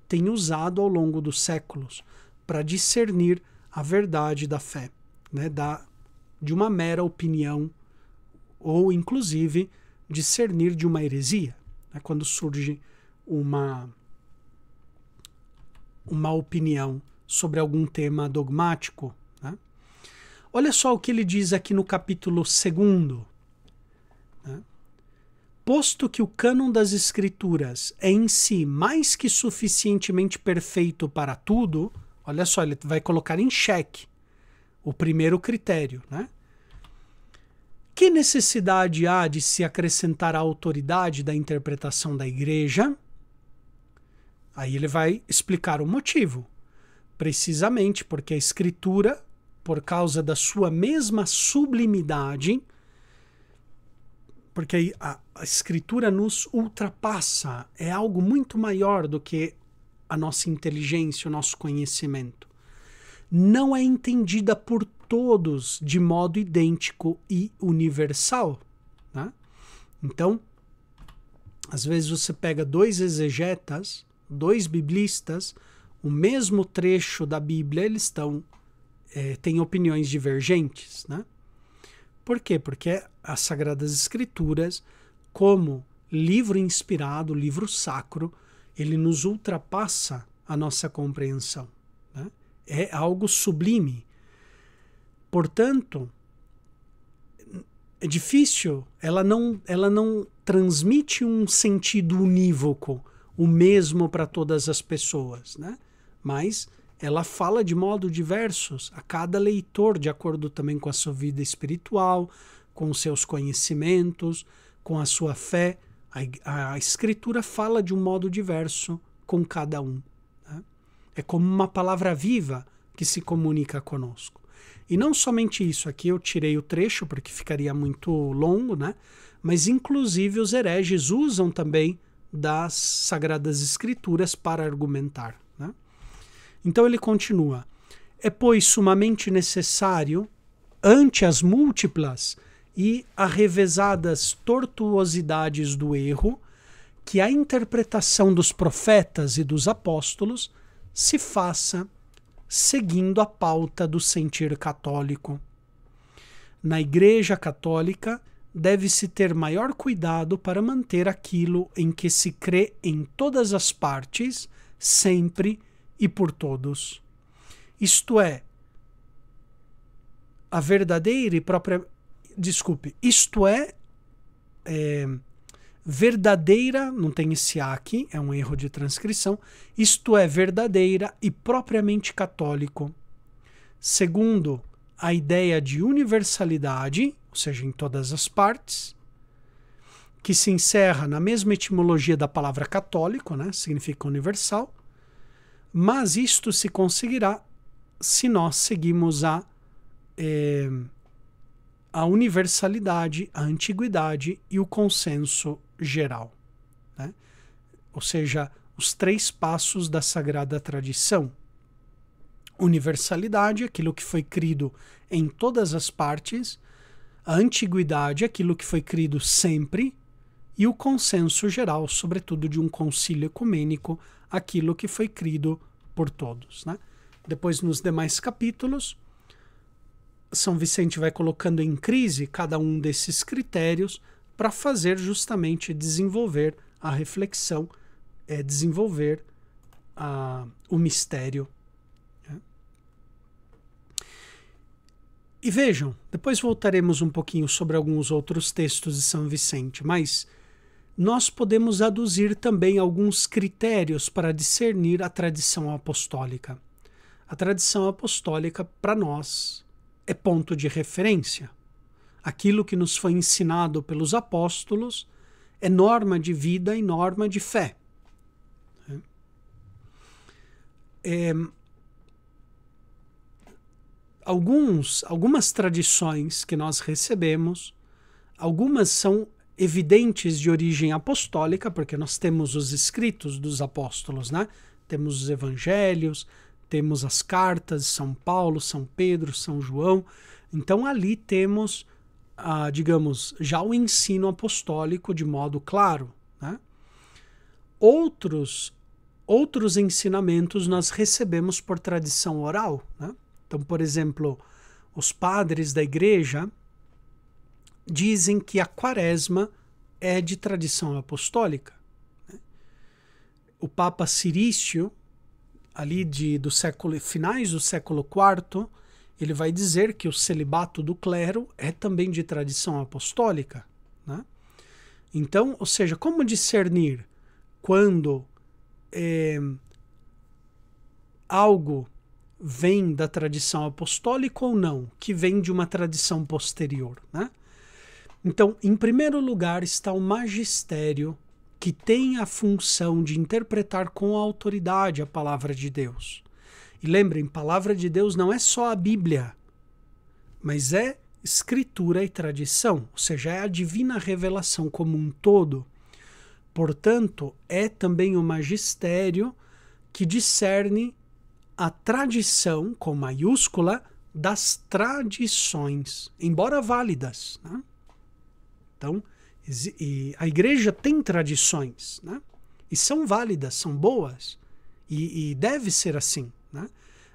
tem usado ao longo dos séculos para discernir a verdade da fé, né, da, de uma mera opinião ou, inclusive, discernir de uma heresia. Né, quando surge uma, uma opinião sobre algum tema dogmático. Né? Olha só o que ele diz aqui no capítulo 2. Né? Posto que o cânon das Escrituras é em si mais que suficientemente perfeito para tudo, olha só, ele vai colocar em xeque o primeiro critério, né? Que necessidade há de se acrescentar à autoridade da interpretação da igreja? Aí ele vai explicar o motivo. Precisamente porque a escritura, por causa da sua mesma sublimidade, porque a, a escritura nos ultrapassa, é algo muito maior do que a nossa inteligência, o nosso conhecimento. Não é entendida por todos de modo idêntico e universal. Né? Então, às vezes você pega dois exegetas, dois biblistas, o mesmo trecho da Bíblia, eles estão é, têm opiniões divergentes, né? Por quê? Porque as Sagradas Escrituras, como livro inspirado, livro sacro, ele nos ultrapassa a nossa compreensão. Né? É algo sublime. Portanto, é difícil, ela não, ela não transmite um sentido unívoco, o mesmo para todas as pessoas, né? Mas ela fala de modo diversos a cada leitor, de acordo também com a sua vida espiritual, com seus conhecimentos, com a sua fé. A, a escritura fala de um modo diverso com cada um. Né? É como uma palavra viva que se comunica conosco. E não somente isso, aqui eu tirei o trecho porque ficaria muito longo, né? Mas inclusive os hereges usam também das sagradas escrituras para argumentar. Então ele continua: é, pois, sumamente necessário, ante as múltiplas e arrevesadas tortuosidades do erro, que a interpretação dos profetas e dos apóstolos se faça seguindo a pauta do sentir católico. Na Igreja Católica, deve-se ter maior cuidado para manter aquilo em que se crê em todas as partes, sempre e por todos. Isto é, a verdadeira e própria. Desculpe, isto é, é verdadeira, não tem esse A aqui, é um erro de transcrição, isto é verdadeira e propriamente católico. Segundo, a ideia de universalidade, ou seja, em todas as partes, que se encerra na mesma etimologia da palavra católico, né? significa universal, mas isto se conseguirá se nós seguirmos a, eh, a universalidade, a antiguidade e o consenso geral. Né? Ou seja, os três passos da sagrada tradição. Universalidade, aquilo que foi crido em todas as partes, a antiguidade, aquilo que foi crido sempre, e o consenso geral, sobretudo de um concílio ecumênico aquilo que foi crido por todos. Né? Depois, nos demais capítulos, São Vicente vai colocando em crise cada um desses critérios para fazer justamente desenvolver a reflexão, é, desenvolver a, o mistério. Né? E vejam, depois voltaremos um pouquinho sobre alguns outros textos de São Vicente, mas nós podemos aduzir também alguns critérios para discernir a tradição apostólica. A tradição apostólica, para nós, é ponto de referência. Aquilo que nos foi ensinado pelos apóstolos é norma de vida e norma de fé. É, alguns, algumas tradições que nós recebemos, algumas são evidentes de origem apostólica, porque nós temos os escritos dos apóstolos, né? Temos os evangelhos, temos as cartas de São Paulo, São Pedro, São João. Então ali temos, ah, digamos, já o ensino apostólico de modo claro. Né? Outros, outros ensinamentos nós recebemos por tradição oral. Né? Então, por exemplo, os padres da igreja dizem que a quaresma é de tradição apostólica. Né? O Papa Cirício, ali de, do século, finais do século IV, ele vai dizer que o celibato do clero é também de tradição apostólica. Né? Então, ou seja, como discernir quando é, algo vem da tradição apostólica ou não, que vem de uma tradição posterior? Né? Então, em primeiro lugar, está o magistério, que tem a função de interpretar com autoridade a palavra de Deus. E lembrem, palavra de Deus não é só a Bíblia, mas é escritura e tradição, ou seja, é a divina revelação como um todo. Portanto, é também o magistério que discerne a tradição, com maiúscula, das tradições, embora válidas. Né? Então, a igreja tem tradições, né? E são válidas, são boas, e, e deve ser assim, né?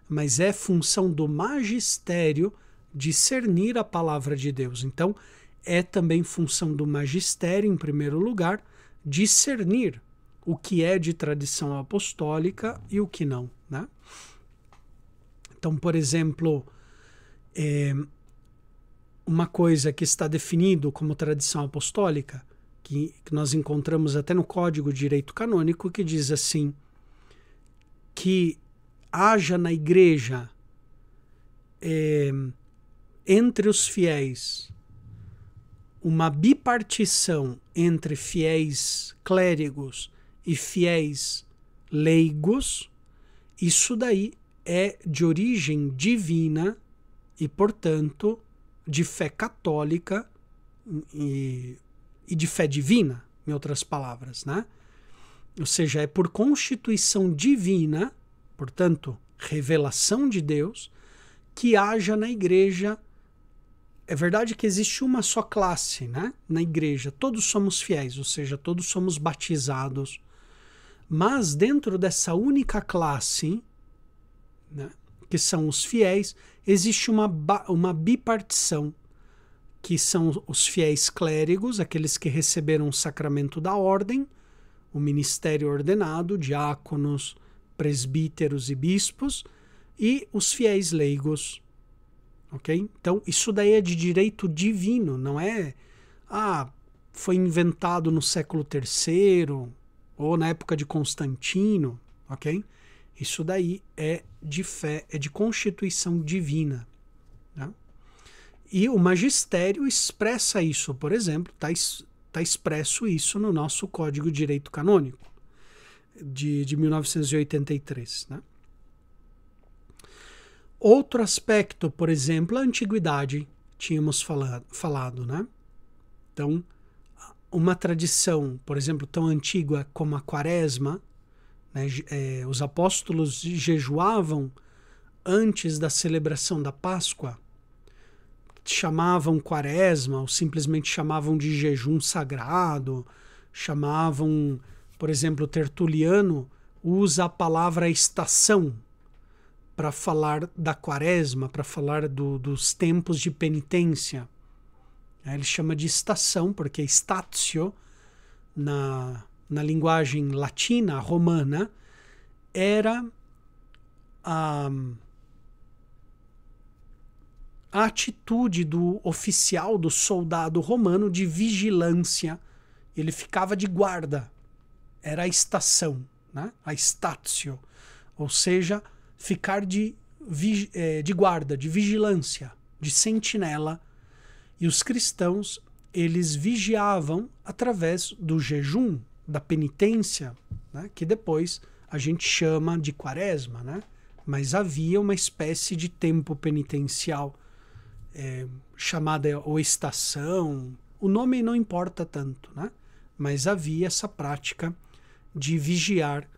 Mas é função do magistério discernir a palavra de Deus. Então, é também função do magistério, em primeiro lugar, discernir o que é de tradição apostólica e o que não. Né? Então, por exemplo, é, uma coisa que está definido como tradição apostólica, que, que nós encontramos até no Código de Direito Canônico, que diz assim: que haja na igreja é, entre os fiéis uma bipartição entre fiéis clérigos e fiéis leigos, isso daí é de origem divina e, portanto, de fé católica e, e de fé divina, em outras palavras, né? Ou seja, é por constituição divina, portanto, revelação de Deus, que haja na igreja. É verdade que existe uma só classe, né? Na igreja, todos somos fiéis, ou seja, todos somos batizados. Mas dentro dessa única classe, né, que são os fiéis, existe uma, uma bipartição, que são os fiéis clérigos, aqueles que receberam o sacramento da ordem, o ministério ordenado, diáconos, presbíteros e bispos, e os fiéis leigos. Ok? Então, isso daí é de direito divino, não é. Ah, foi inventado no século III ou na época de Constantino, ok? Isso daí é de fé, é de constituição divina. Né? E o magistério expressa isso, por exemplo, está tá expresso isso no nosso Código de Direito Canônico de, de 1983. Né? Outro aspecto, por exemplo, a antiguidade, tínhamos falado, falado, né? Então, uma tradição, por exemplo, tão antiga como a quaresma, né? É, os apóstolos jejuavam antes da celebração da Páscoa, chamavam quaresma, ou simplesmente chamavam de jejum sagrado, chamavam, por exemplo, Tertuliano usa a palavra estação para falar da quaresma, para falar do, dos tempos de penitência. Ele chama de estação, porque é estácio na, na linguagem latina, romana, era a, a atitude do oficial, do soldado romano de vigilância. Ele ficava de guarda. Era a estação, né? a statio. Ou seja, ficar de, é, de guarda, de vigilância, de sentinela. E os cristãos, eles vigiavam através do jejum, da penitência, né? que depois a gente chama de quaresma, né? mas havia uma espécie de tempo penitencial é, chamada ou estação, o nome não importa tanto, né? mas havia essa prática de vigiar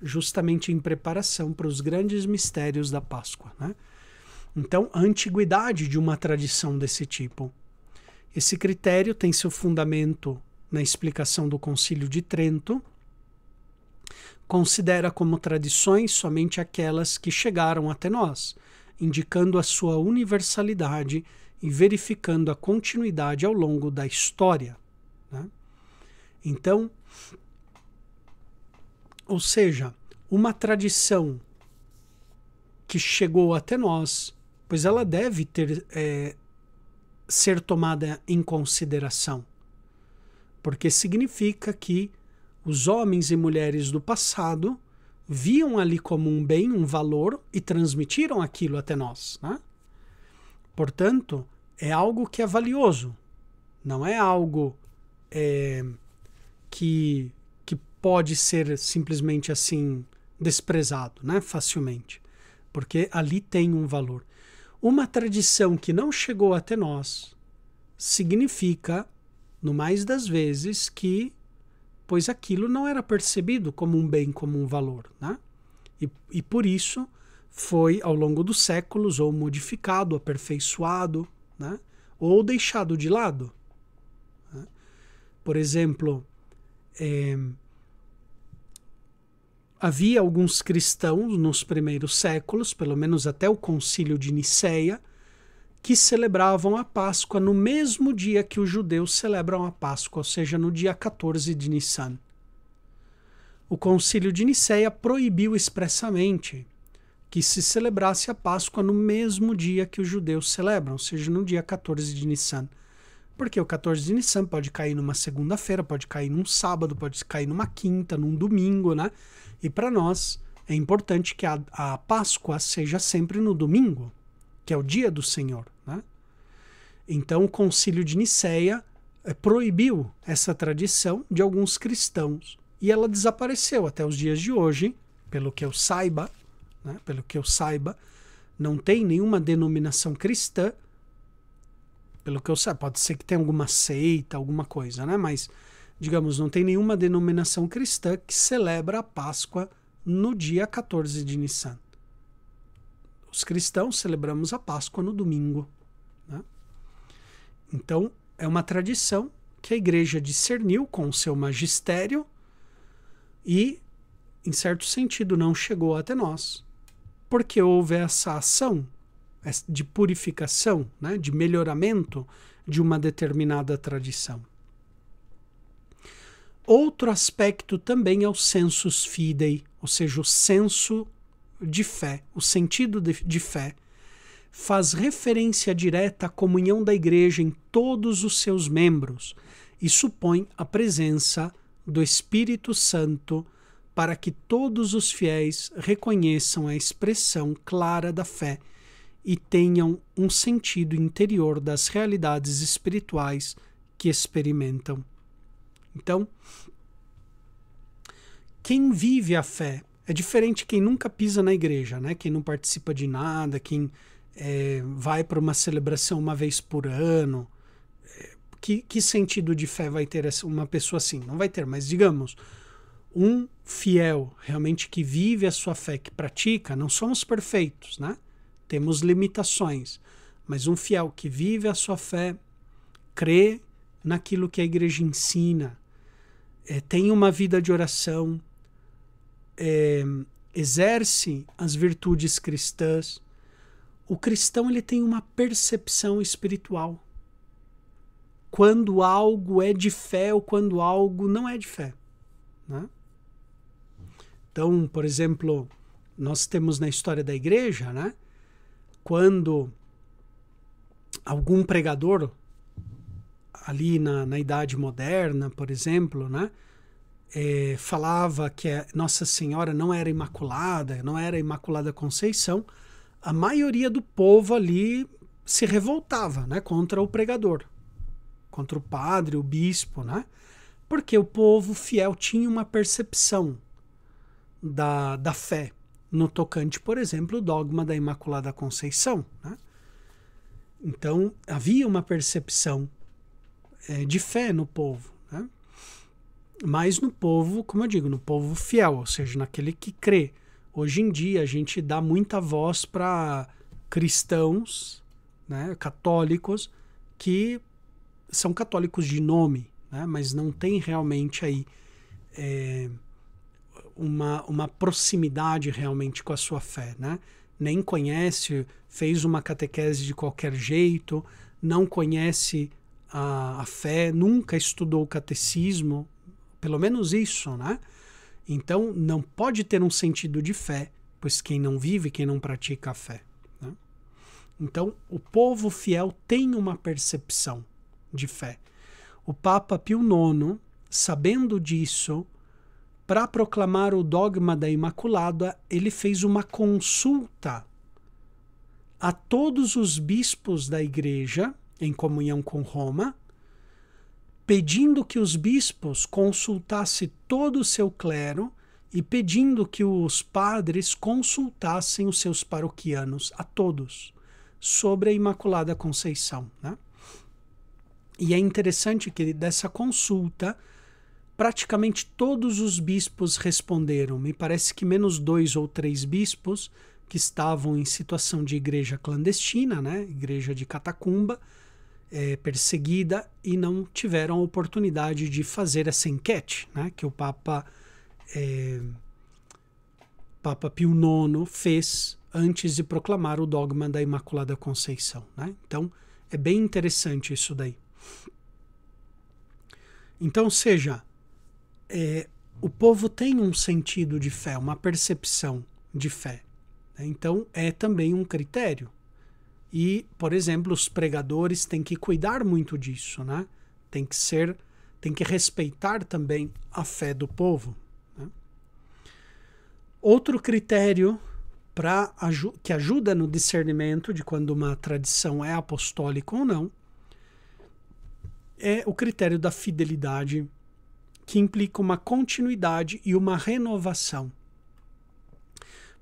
justamente em preparação para os grandes mistérios da Páscoa. Né? Então, a antiguidade de uma tradição desse tipo. Esse critério tem seu fundamento na explicação do Concílio de Trento, considera como tradições somente aquelas que chegaram até nós, indicando a sua universalidade e verificando a continuidade ao longo da história. Né? Então, ou seja, uma tradição que chegou até nós, pois ela deve ter é, ser tomada em consideração porque significa que os homens e mulheres do passado viam ali como um bem, um valor e transmitiram aquilo até nós. Né? Portanto, é algo que é valioso, não é algo é, que, que pode ser simplesmente assim desprezado né? facilmente, porque ali tem um valor. Uma tradição que não chegou até nós significa no mais das vezes que, pois aquilo não era percebido como um bem, como um valor, né? E, e por isso foi ao longo dos séculos ou modificado, aperfeiçoado, né? Ou deixado de lado. Né? Por exemplo, é, havia alguns cristãos nos primeiros séculos, pelo menos até o concílio de Nicéia, que celebravam a Páscoa no mesmo dia que os judeus celebram a Páscoa, ou seja, no dia 14 de Nissan. O Concílio de Nicéia proibiu expressamente que se celebrasse a Páscoa no mesmo dia que os judeus celebram, ou seja, no dia 14 de Nissan. Porque o 14 de Nissan pode cair numa segunda-feira, pode cair num sábado, pode cair numa quinta, num domingo, né? E para nós é importante que a, a Páscoa seja sempre no domingo que é o dia do Senhor. Né? Então, o Concílio de Nicéia eh, proibiu essa tradição de alguns cristãos e ela desapareceu até os dias de hoje, pelo que eu saiba, né? pelo que eu saiba, não tem nenhuma denominação cristã, pelo que eu sei, pode ser que tenha alguma seita, alguma coisa, né? Mas, digamos, não tem nenhuma denominação cristã que celebra a Páscoa no dia 14 de Nissan. Os cristãos celebramos a Páscoa no domingo. Né? Então, é uma tradição que a igreja discerniu com o seu magistério e, em certo sentido, não chegou até nós. Porque houve essa ação de purificação, né, de melhoramento de uma determinada tradição. Outro aspecto também é o sensus fidei, ou seja, o senso de fé, o sentido de, de fé, faz referência direta à comunhão da Igreja em todos os seus membros e supõe a presença do Espírito Santo para que todos os fiéis reconheçam a expressão clara da fé e tenham um sentido interior das realidades espirituais que experimentam. Então, quem vive a fé é diferente quem nunca pisa na igreja, né? Quem não participa de nada, quem é, vai para uma celebração uma vez por ano. É, que, que sentido de fé vai ter uma pessoa assim? Não vai ter, mas digamos, um fiel realmente que vive a sua fé, que pratica, não somos perfeitos, né? Temos limitações. Mas um fiel que vive a sua fé, crê naquilo que a igreja ensina, é, tem uma vida de oração, é, exerce as virtudes cristãs, o cristão ele tem uma percepção espiritual. Quando algo é de fé ou quando algo não é de fé. Né? Então, por exemplo, nós temos na história da igreja, né? Quando algum pregador ali na, na idade moderna, por exemplo, né? é, falava que é, Nossa Senhora não era imaculada, não era Imaculada Conceição, a maioria do povo ali se revoltava né, contra o pregador, contra o padre, o bispo, né? Porque o povo fiel tinha uma percepção da, da fé no tocante, por exemplo, o dogma da Imaculada Conceição. Né? Então havia uma percepção é, de fé no povo mas no povo, como eu digo, no povo fiel, ou seja, naquele que crê. Hoje em dia a gente dá muita voz para cristãos, né, católicos, que são católicos de nome, né, mas não tem realmente aí é, uma, uma proximidade realmente com a sua fé, né? Nem conhece, fez uma catequese de qualquer jeito, não conhece a, a fé, nunca estudou o catecismo, pelo menos isso, né? Então não pode ter um sentido de fé, pois quem não vive, quem não pratica a fé. Né? Então o povo fiel tem uma percepção de fé. O Papa Pio IX, sabendo disso, para proclamar o dogma da Imaculada, ele fez uma consulta a todos os bispos da igreja, em comunhão com Roma, pedindo que os bispos consultassem todo o seu clero e pedindo que os padres consultassem os seus paroquianos, a todos, sobre a Imaculada Conceição. Né? E é interessante que dessa consulta, praticamente todos os bispos responderam. Me parece que menos dois ou três bispos que estavam em situação de igreja clandestina, né? igreja de catacumba, é, perseguida e não tiveram a oportunidade de fazer essa enquete, né, que o Papa, é, Papa Pio IX fez antes de proclamar o dogma da Imaculada Conceição. Né? Então, é bem interessante isso daí. Então, seja, é, o povo tem um sentido de fé, uma percepção de fé. Né? Então, é também um critério. E, por exemplo, os pregadores têm que cuidar muito disso, né? Tem que ser, tem que respeitar também a fé do povo. Né? Outro critério para que ajuda no discernimento de quando uma tradição é apostólica ou não é o critério da fidelidade, que implica uma continuidade e uma renovação.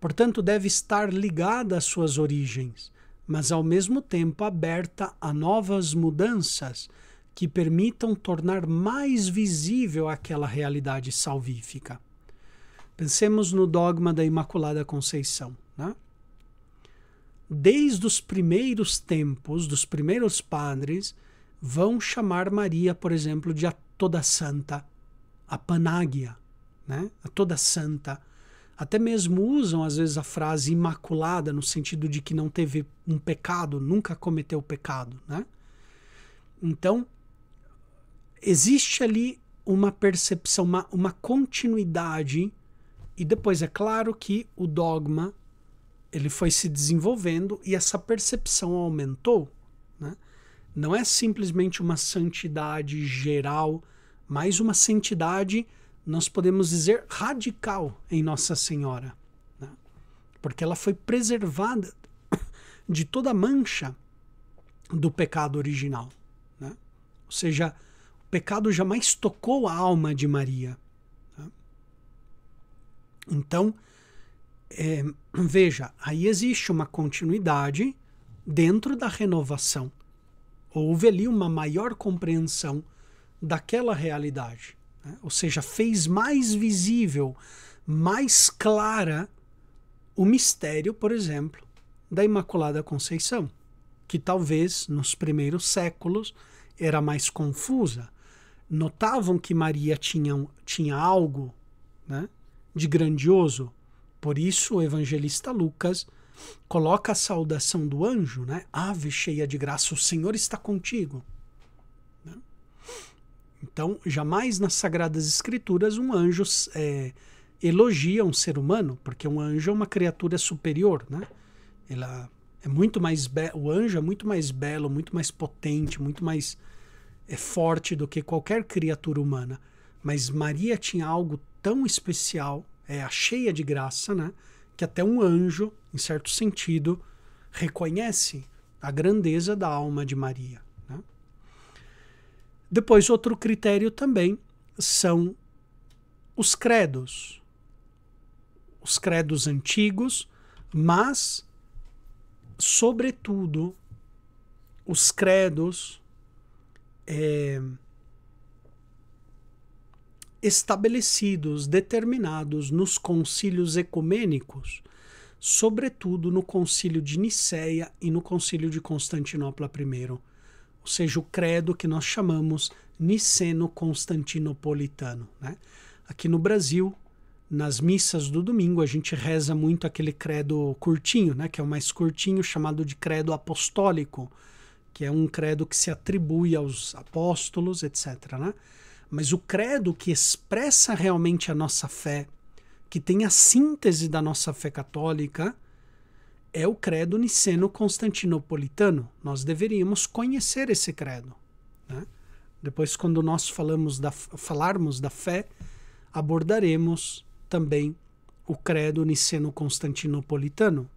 Portanto, deve estar ligada às suas origens mas ao mesmo tempo aberta a novas mudanças que permitam tornar mais visível aquela realidade salvífica. Pensemos no dogma da Imaculada Conceição. Né? Desde os primeiros tempos, dos primeiros padres, vão chamar Maria, por exemplo, de a toda santa, a panágia, né? a toda santa até mesmo usam às vezes a frase imaculada no sentido de que não teve um pecado, nunca cometeu pecado, né? Então, existe ali uma percepção, uma, uma continuidade e depois é claro que o dogma ele foi se desenvolvendo e essa percepção aumentou, né? Não é simplesmente uma santidade geral, mas uma santidade nós podemos dizer radical em Nossa Senhora, né? porque ela foi preservada de toda mancha do pecado original. Né? Ou seja, o pecado jamais tocou a alma de Maria. Né? Então, é, veja, aí existe uma continuidade dentro da renovação. Houve ali uma maior compreensão daquela realidade. Né? Ou seja, fez mais visível, mais clara o mistério, por exemplo, da Imaculada Conceição, que talvez nos primeiros séculos era mais confusa. Notavam que Maria tinha, tinha algo né, de grandioso. Por isso, o evangelista Lucas coloca a saudação do anjo, né? Ave cheia de graça, o Senhor está contigo. Então, jamais nas Sagradas Escrituras um anjo é, elogia um ser humano, porque um anjo é uma criatura superior, né? Ela é muito mais o anjo é muito mais belo, muito mais potente, muito mais é forte do que qualquer criatura humana. Mas Maria tinha algo tão especial, é a cheia de graça, né? Que até um anjo, em certo sentido, reconhece a grandeza da alma de Maria. Depois, outro critério também são os credos. Os credos antigos, mas, sobretudo, os credos é, estabelecidos, determinados nos concílios ecumênicos, sobretudo no concílio de Nicéia e no concílio de Constantinopla I ou seja, o credo que nós chamamos niceno-constantinopolitano. Né? Aqui no Brasil, nas missas do domingo, a gente reza muito aquele credo curtinho, né? que é o mais curtinho, chamado de credo apostólico, que é um credo que se atribui aos apóstolos, etc. Né? Mas o credo que expressa realmente a nossa fé, que tem a síntese da nossa fé católica, é o credo niceno-constantinopolitano. Nós deveríamos conhecer esse credo. Né? Depois, quando nós falamos da, falarmos da fé, abordaremos também o credo niceno-constantinopolitano.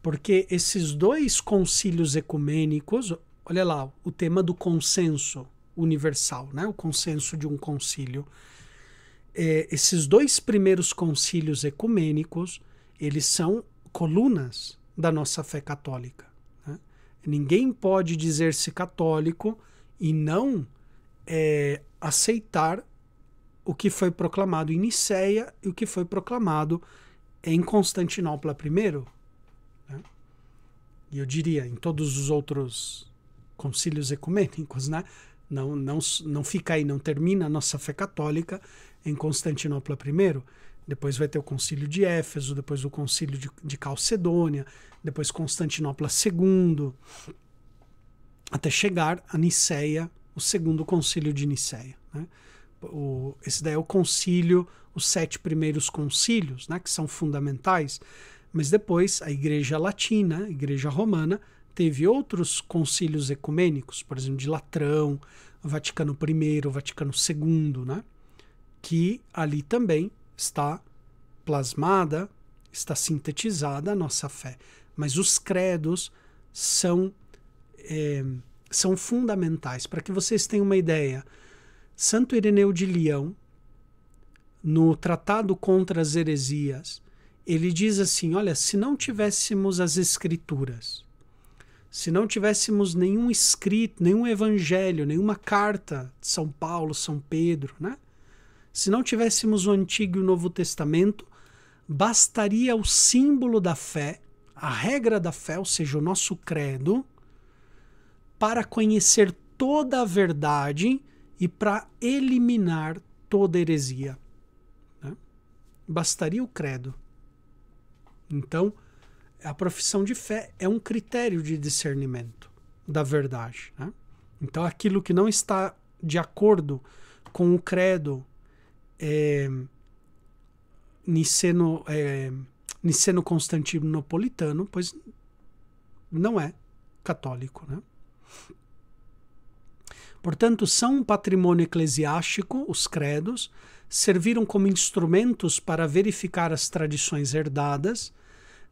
Porque esses dois concílios ecumênicos, olha lá, o tema do consenso universal, né? o consenso de um concílio. É, esses dois primeiros concílios ecumênicos, eles são colunas da nossa fé católica. Né? Ninguém pode dizer-se católico e não é, aceitar o que foi proclamado em Niceia e o que foi proclamado em Constantinopla I. Né? E eu diria, em todos os outros concílios ecumênicos, né? Não, não, não fica aí, não termina a nossa fé católica em Constantinopla I depois vai ter o concílio de Éfeso, depois o concílio de, de Calcedônia, depois Constantinopla II, até chegar a Niceia, o segundo concílio de Niceia. Né? O, esse daí é o concílio, os sete primeiros concílios, né, que são fundamentais, mas depois a Igreja Latina, a Igreja Romana, teve outros concílios ecumênicos, por exemplo, de Latrão, Vaticano I, Vaticano II, né, que ali também está plasmada, está sintetizada a nossa fé. Mas os credos são, é, são fundamentais. Para que vocês tenham uma ideia, Santo Ireneu de Leão, no Tratado contra as Heresias, ele diz assim: olha, se não tivéssemos as Escrituras, se não tivéssemos nenhum escrito, nenhum evangelho, nenhuma carta de São Paulo, São Pedro, né? Se não tivéssemos o Antigo e o Novo Testamento, bastaria o símbolo da fé, a regra da fé, ou seja, o nosso credo, para conhecer toda a verdade e para eliminar toda heresia. Né? Bastaria o credo. Então, a profissão de fé é um critério de discernimento da verdade. Né? Então, aquilo que não está de acordo com o credo, é, Niceno, é, Niceno Constantinopolitano, pois não é católico. Né? Portanto, são um patrimônio eclesiástico, os credos, serviram como instrumentos para verificar as tradições herdadas.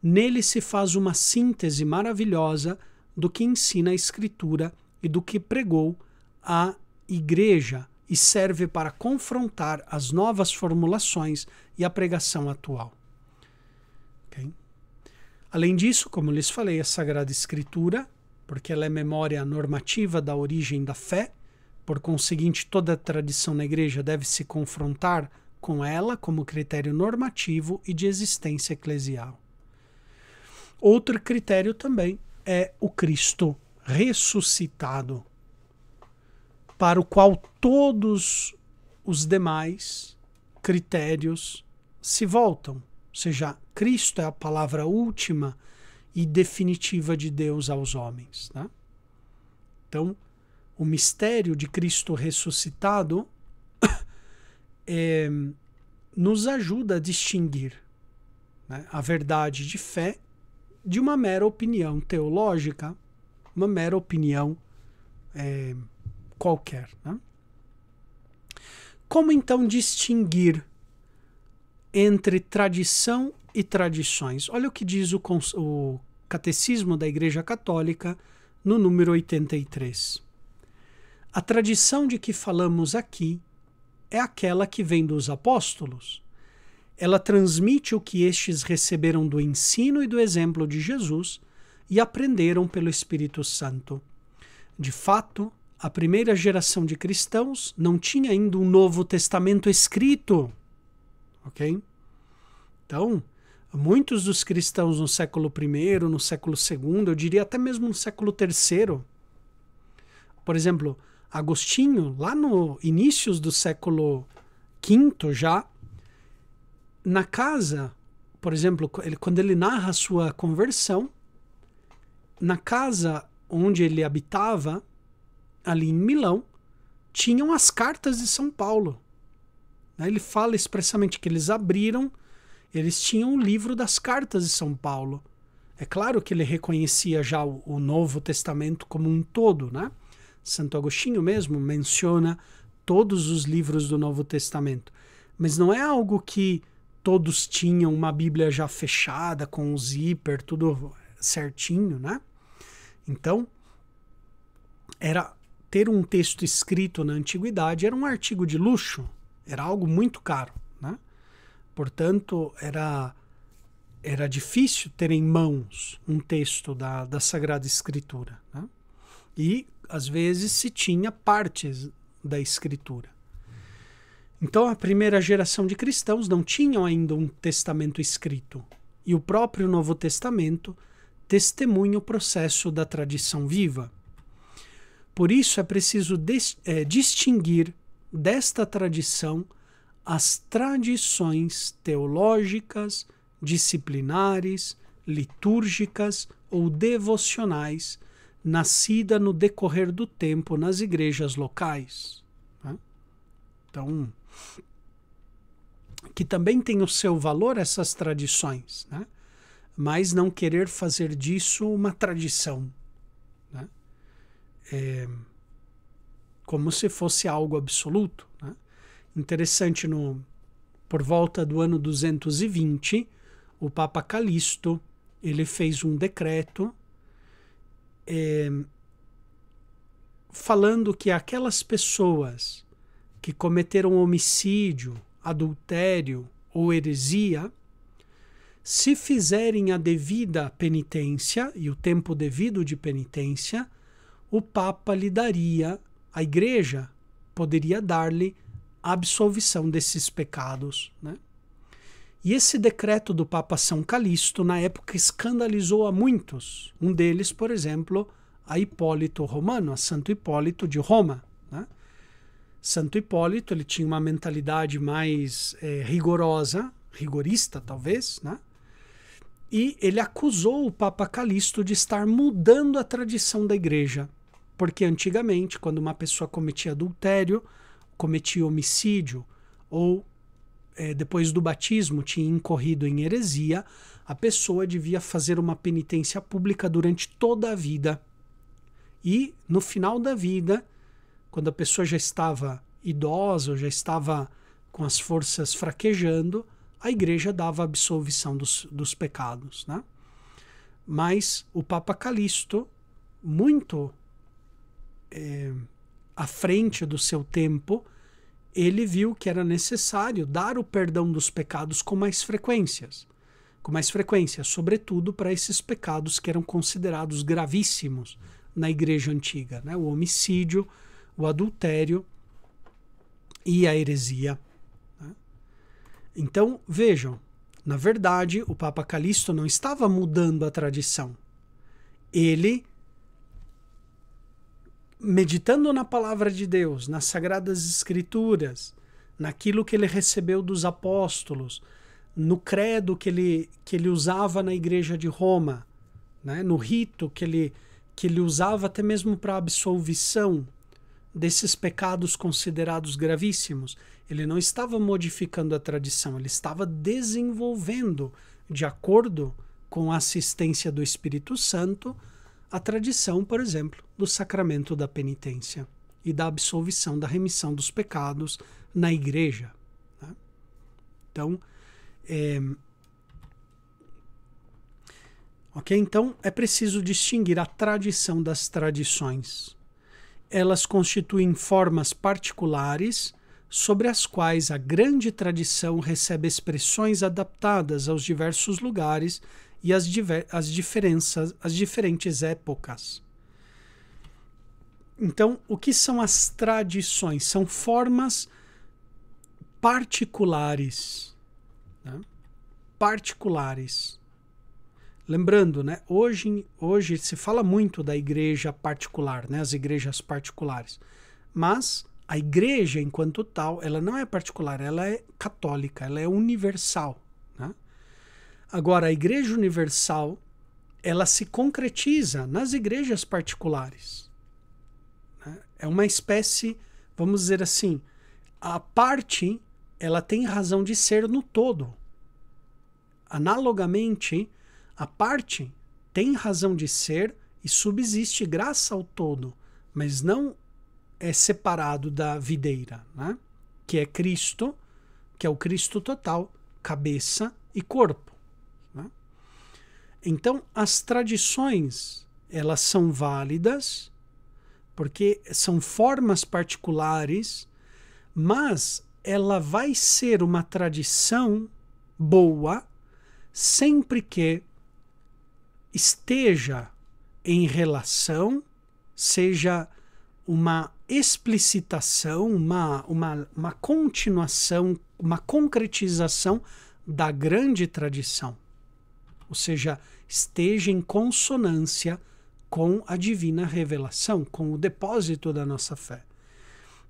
Nele se faz uma síntese maravilhosa do que ensina a Escritura e do que pregou a Igreja e serve para confrontar as novas formulações e a pregação atual. Okay? Além disso, como lhes falei, a Sagrada Escritura, porque ela é memória normativa da origem da fé, por conseguinte, toda a tradição na igreja deve se confrontar com ela como critério normativo e de existência eclesial. Outro critério também é o Cristo ressuscitado para o qual todos os demais critérios se voltam. Ou seja, Cristo é a palavra última e definitiva de Deus aos homens. Né? Então, o mistério de Cristo ressuscitado é, nos ajuda a distinguir né, a verdade de fé de uma mera opinião teológica, uma mera opinião. É, qualquer. Né? Como então distinguir entre tradição e tradições? Olha o que diz o, o Catecismo da Igreja Católica no número 83. A tradição de que falamos aqui é aquela que vem dos apóstolos. Ela transmite o que estes receberam do ensino e do exemplo de Jesus e aprenderam pelo Espírito Santo. De fato, a primeira geração de cristãos não tinha ainda um Novo Testamento escrito. Ok? Então, muitos dos cristãos no século I, no século II, eu diria até mesmo no século III. Por exemplo, Agostinho, lá no inícios do século V já, na casa, por exemplo, ele, quando ele narra a sua conversão, na casa onde ele habitava, ali em Milão, tinham as cartas de São Paulo. Né? Ele fala expressamente que eles abriram, eles tinham o livro das cartas de São Paulo. É claro que ele reconhecia já o, Novo Testamento como um todo, né? Santo Agostinho mesmo menciona todos os livros do Novo Testamento, mas não é algo que todos tinham uma Bíblia já fechada com o zíper, tudo certinho, né? Então, era ter um texto escrito na antiguidade era um artigo de luxo, era algo muito caro. Né? Portanto, era, era difícil ter em mãos um texto da, da Sagrada Escritura. Né? E, às vezes, se tinha partes da Escritura. Então, a primeira geração de cristãos não tinham ainda um testamento escrito. E o próprio Novo Testamento testemunha o processo da tradição viva. Por isso é preciso é, distinguir desta tradição as tradições teológicas, disciplinares, litúrgicas ou devocionais nascida no decorrer do tempo nas igrejas locais. Né? Então, que também tem o seu valor essas tradições, né? mas não querer fazer disso uma tradição, é, como se fosse algo absoluto. Né? Interessante, no, por volta do ano 220, o Papa Calixto ele fez um decreto é, falando que aquelas pessoas que cometeram homicídio, adultério ou heresia, se fizerem a devida penitência e o tempo devido de penitência, o Papa lhe daria, a Igreja poderia dar-lhe absolvição desses pecados. Né? E esse decreto do Papa São Calixto, na época, escandalizou a muitos. Um deles, por exemplo, a Hipólito Romano, a Santo Hipólito de Roma. Né? Santo Hipólito ele tinha uma mentalidade mais é, rigorosa, rigorista talvez, né? e ele acusou o Papa Calixto de estar mudando a tradição da igreja. Porque antigamente, quando uma pessoa cometia adultério, cometia homicídio ou é, depois do batismo tinha incorrido em heresia, a pessoa devia fazer uma penitência pública durante toda a vida. E no final da vida, quando a pessoa já estava idosa, ou já estava com as forças fraquejando, a igreja dava absolvição dos, dos pecados. Né? Mas o Papa Calixto, muito é, à frente do seu tempo, ele viu que era necessário dar o perdão dos pecados com mais frequências, com mais frequência, sobretudo para esses pecados que eram considerados gravíssimos na igreja antiga, né? o homicídio, o adultério e a heresia. Né? Então, vejam, na verdade, o Papa Calixto não estava mudando a tradição. Ele meditando na palavra de Deus, nas sagradas escrituras, naquilo que ele recebeu dos apóstolos, no credo que ele, que ele usava na igreja de Roma, né? no rito que ele, que ele usava até mesmo para absolvição desses pecados considerados gravíssimos. Ele não estava modificando a tradição, ele estava desenvolvendo, de acordo com a assistência do Espírito Santo, a tradição, por exemplo, do sacramento da penitência e da absolvição da remissão dos pecados na igreja. Né? Então, é... ok? Então é preciso distinguir a tradição das tradições. Elas constituem formas particulares sobre as quais a grande tradição recebe expressões adaptadas aos diversos lugares e as, as diferenças, as diferentes épocas. Então, o que são as tradições? São formas particulares. Né? Particulares. Lembrando, né? hoje, hoje se fala muito da igreja particular, né? as igrejas particulares. Mas a igreja, enquanto tal, ela não é particular, ela é católica, ela é universal. Agora, a Igreja Universal ela se concretiza nas igrejas particulares. Né? É uma espécie, vamos dizer assim, a parte ela tem razão de ser no todo. Analogamente, a parte tem razão de ser e subsiste graças ao todo, mas não é separado da videira, né? que é Cristo, que é o Cristo total, cabeça e corpo. Então, as tradições, elas são válidas, porque são formas particulares, mas ela vai ser uma tradição boa sempre que esteja em relação, seja uma explicitação, uma, uma, uma continuação, uma concretização da grande tradição. Ou seja, esteja em consonância com a divina revelação, com o depósito da nossa fé.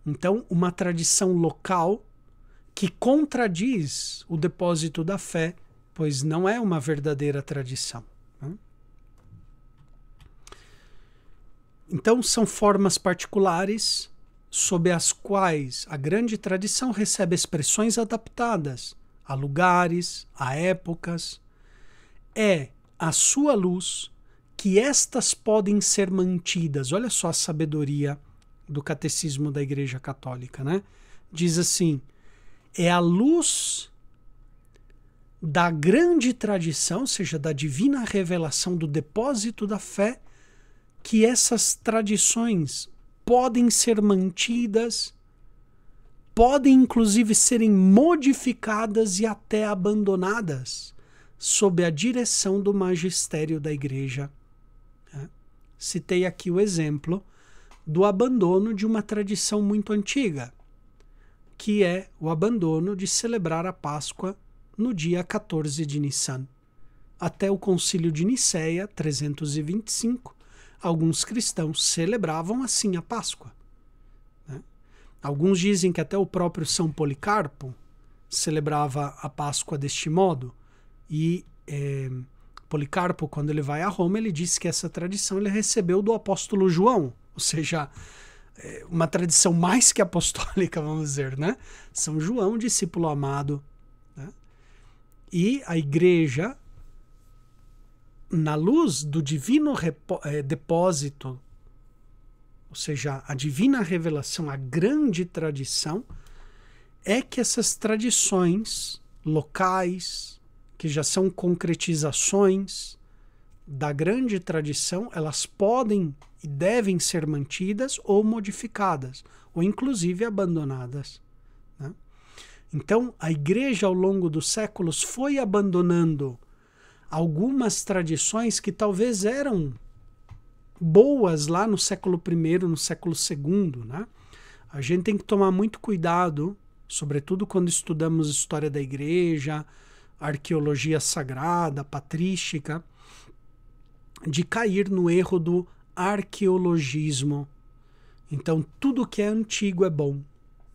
Então, uma tradição local que contradiz o depósito da fé, pois não é uma verdadeira tradição. Né? Então, são formas particulares sob as quais a grande tradição recebe expressões adaptadas a lugares, a épocas. É a sua luz que estas podem ser mantidas. Olha só a sabedoria do catecismo da Igreja Católica, né? Diz assim: é a luz da grande tradição, ou seja, da divina revelação do depósito da fé, que essas tradições podem ser mantidas, podem inclusive serem modificadas e até abandonadas sob a direção do magistério da Igreja. É. Citei aqui o exemplo do abandono de uma tradição muito antiga, que é o abandono de celebrar a Páscoa no dia 14 de Nissan. Até o Concílio de Nicéia, 325, alguns cristãos celebravam assim a Páscoa. É. Alguns dizem que até o próprio São Policarpo celebrava a Páscoa deste modo e é, Policarpo, quando ele vai a Roma, ele diz que essa tradição ele recebeu do apóstolo João, ou seja, é uma tradição mais que apostólica, vamos dizer, né? São João, discípulo amado. Né? E a igreja, na luz do divino é, depósito, ou seja, a divina revelação, a grande tradição, é que essas tradições locais, que já são concretizações da grande tradição, elas podem e devem ser mantidas ou modificadas, ou inclusive abandonadas. Né? Então, a igreja ao longo dos séculos foi abandonando algumas tradições que talvez eram boas lá no século I, no século II. Né? A gente tem que tomar muito cuidado, sobretudo quando estudamos história da igreja, arqueologia sagrada, patrística, de cair no erro do arqueologismo. Então, tudo que é antigo é bom.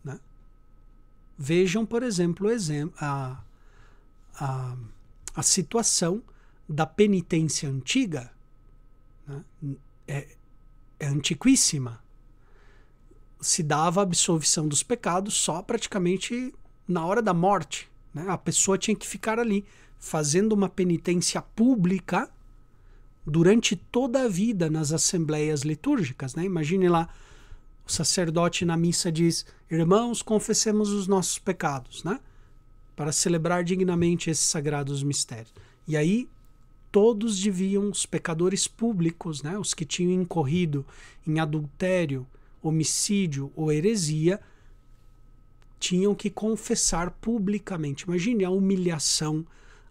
Né? Vejam, por exemplo, a, a, a situação da penitência antiga. Né? É, é antiquíssima. Se dava a absolvição dos pecados só praticamente na hora da morte. Né? A pessoa tinha que ficar ali, fazendo uma penitência pública durante toda a vida nas assembleias litúrgicas. Né? Imagine lá, o sacerdote na missa diz: Irmãos, confessemos os nossos pecados, né? para celebrar dignamente esses sagrados mistérios. E aí, todos deviam, os pecadores públicos, né? os que tinham incorrido em adultério, homicídio ou heresia, tinham que confessar publicamente. Imagine a humilhação,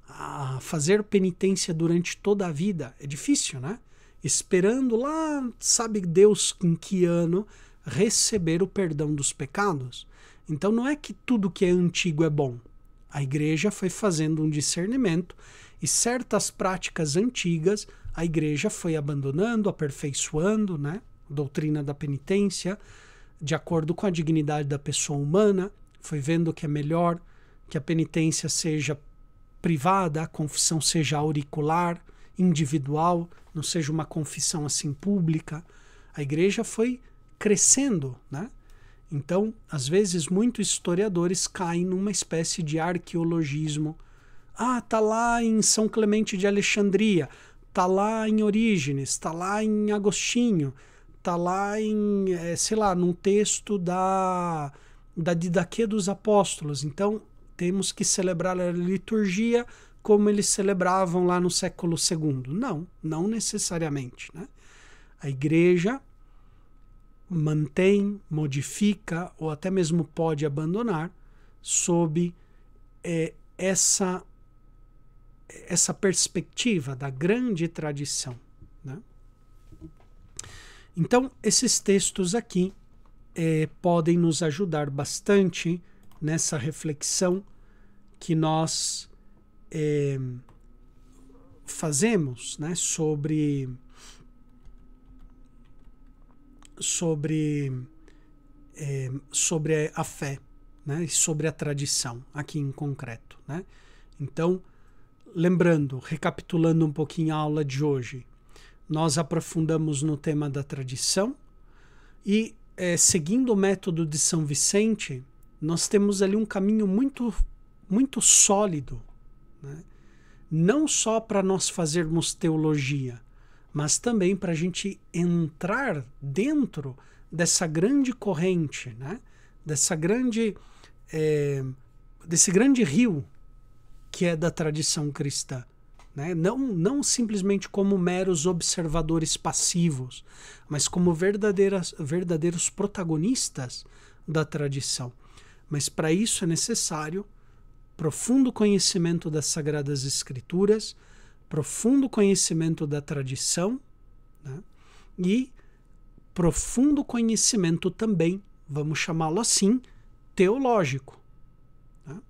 a fazer penitência durante toda a vida. É difícil, né? Esperando lá, sabe Deus em que ano, receber o perdão dos pecados. Então não é que tudo que é antigo é bom. A igreja foi fazendo um discernimento e certas práticas antigas a igreja foi abandonando, aperfeiçoando, né? A doutrina da penitência, de acordo com a dignidade da pessoa humana, foi vendo que é melhor que a penitência seja privada, a confissão seja auricular, individual, não seja uma confissão assim pública. A igreja foi crescendo, né? Então, às vezes, muitos historiadores caem numa espécie de arqueologismo. Ah, tá lá em São Clemente de Alexandria, tá lá em Orígenes, tá lá em Agostinho, tá lá em, é, sei lá, num texto da da Didaquê dos Apóstolos. Então, temos que celebrar a liturgia como eles celebravam lá no século II. Não, não necessariamente. Né? A igreja mantém, modifica ou até mesmo pode abandonar sob é, essa, essa perspectiva da grande tradição. Né? Então, esses textos aqui é, podem nos ajudar bastante nessa reflexão que nós é, fazemos né, sobre, sobre, é, sobre a fé né, e sobre a tradição, aqui em concreto. Né? Então, lembrando, recapitulando um pouquinho a aula de hoje, nós aprofundamos no tema da tradição e é, seguindo o método de São Vicente, nós temos ali um caminho muito, muito sólido, né? não só para nós fazermos teologia, mas também para a gente entrar dentro dessa grande corrente, né? dessa grande, é, desse grande rio que é da tradição cristã né? não, não simplesmente como meros observadores passivos, mas como verdadeiras, verdadeiros protagonistas da tradição. Mas para isso é necessário profundo conhecimento das Sagradas Escrituras, profundo conhecimento da tradição né? e profundo conhecimento também, vamos chamá-lo assim, teológico. Né?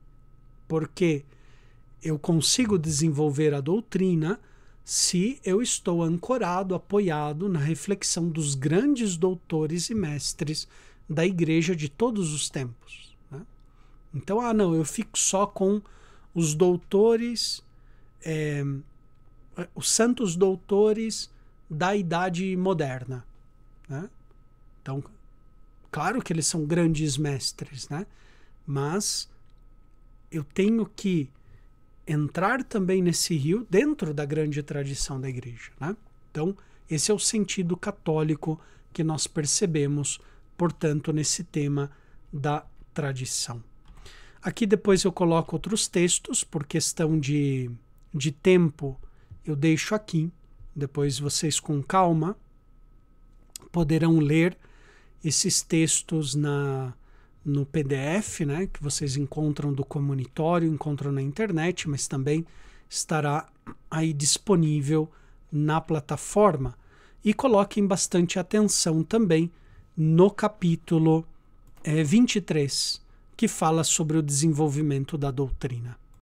Porque eu consigo desenvolver a doutrina se eu estou ancorado, apoiado na reflexão dos grandes doutores e mestres da igreja de todos os tempos. Né? Então, ah, não, eu fico só com os doutores, é, os santos doutores da idade moderna. Né? Então, claro que eles são grandes mestres, né? mas eu tenho que entrar também nesse rio dentro da grande tradição da igreja. Né? Então, esse é o sentido católico que nós percebemos, portanto, nesse tema da tradição. Aqui depois eu coloco outros textos, por questão de, de tempo eu deixo aqui. Depois vocês, com calma, poderão ler esses textos na, no PDF, né, que vocês encontram do comunitório, encontram na internet, mas também estará aí disponível na plataforma. E coloquem bastante atenção também no capítulo é, eh, 23, que fala sobre o desenvolvimento da doutrina.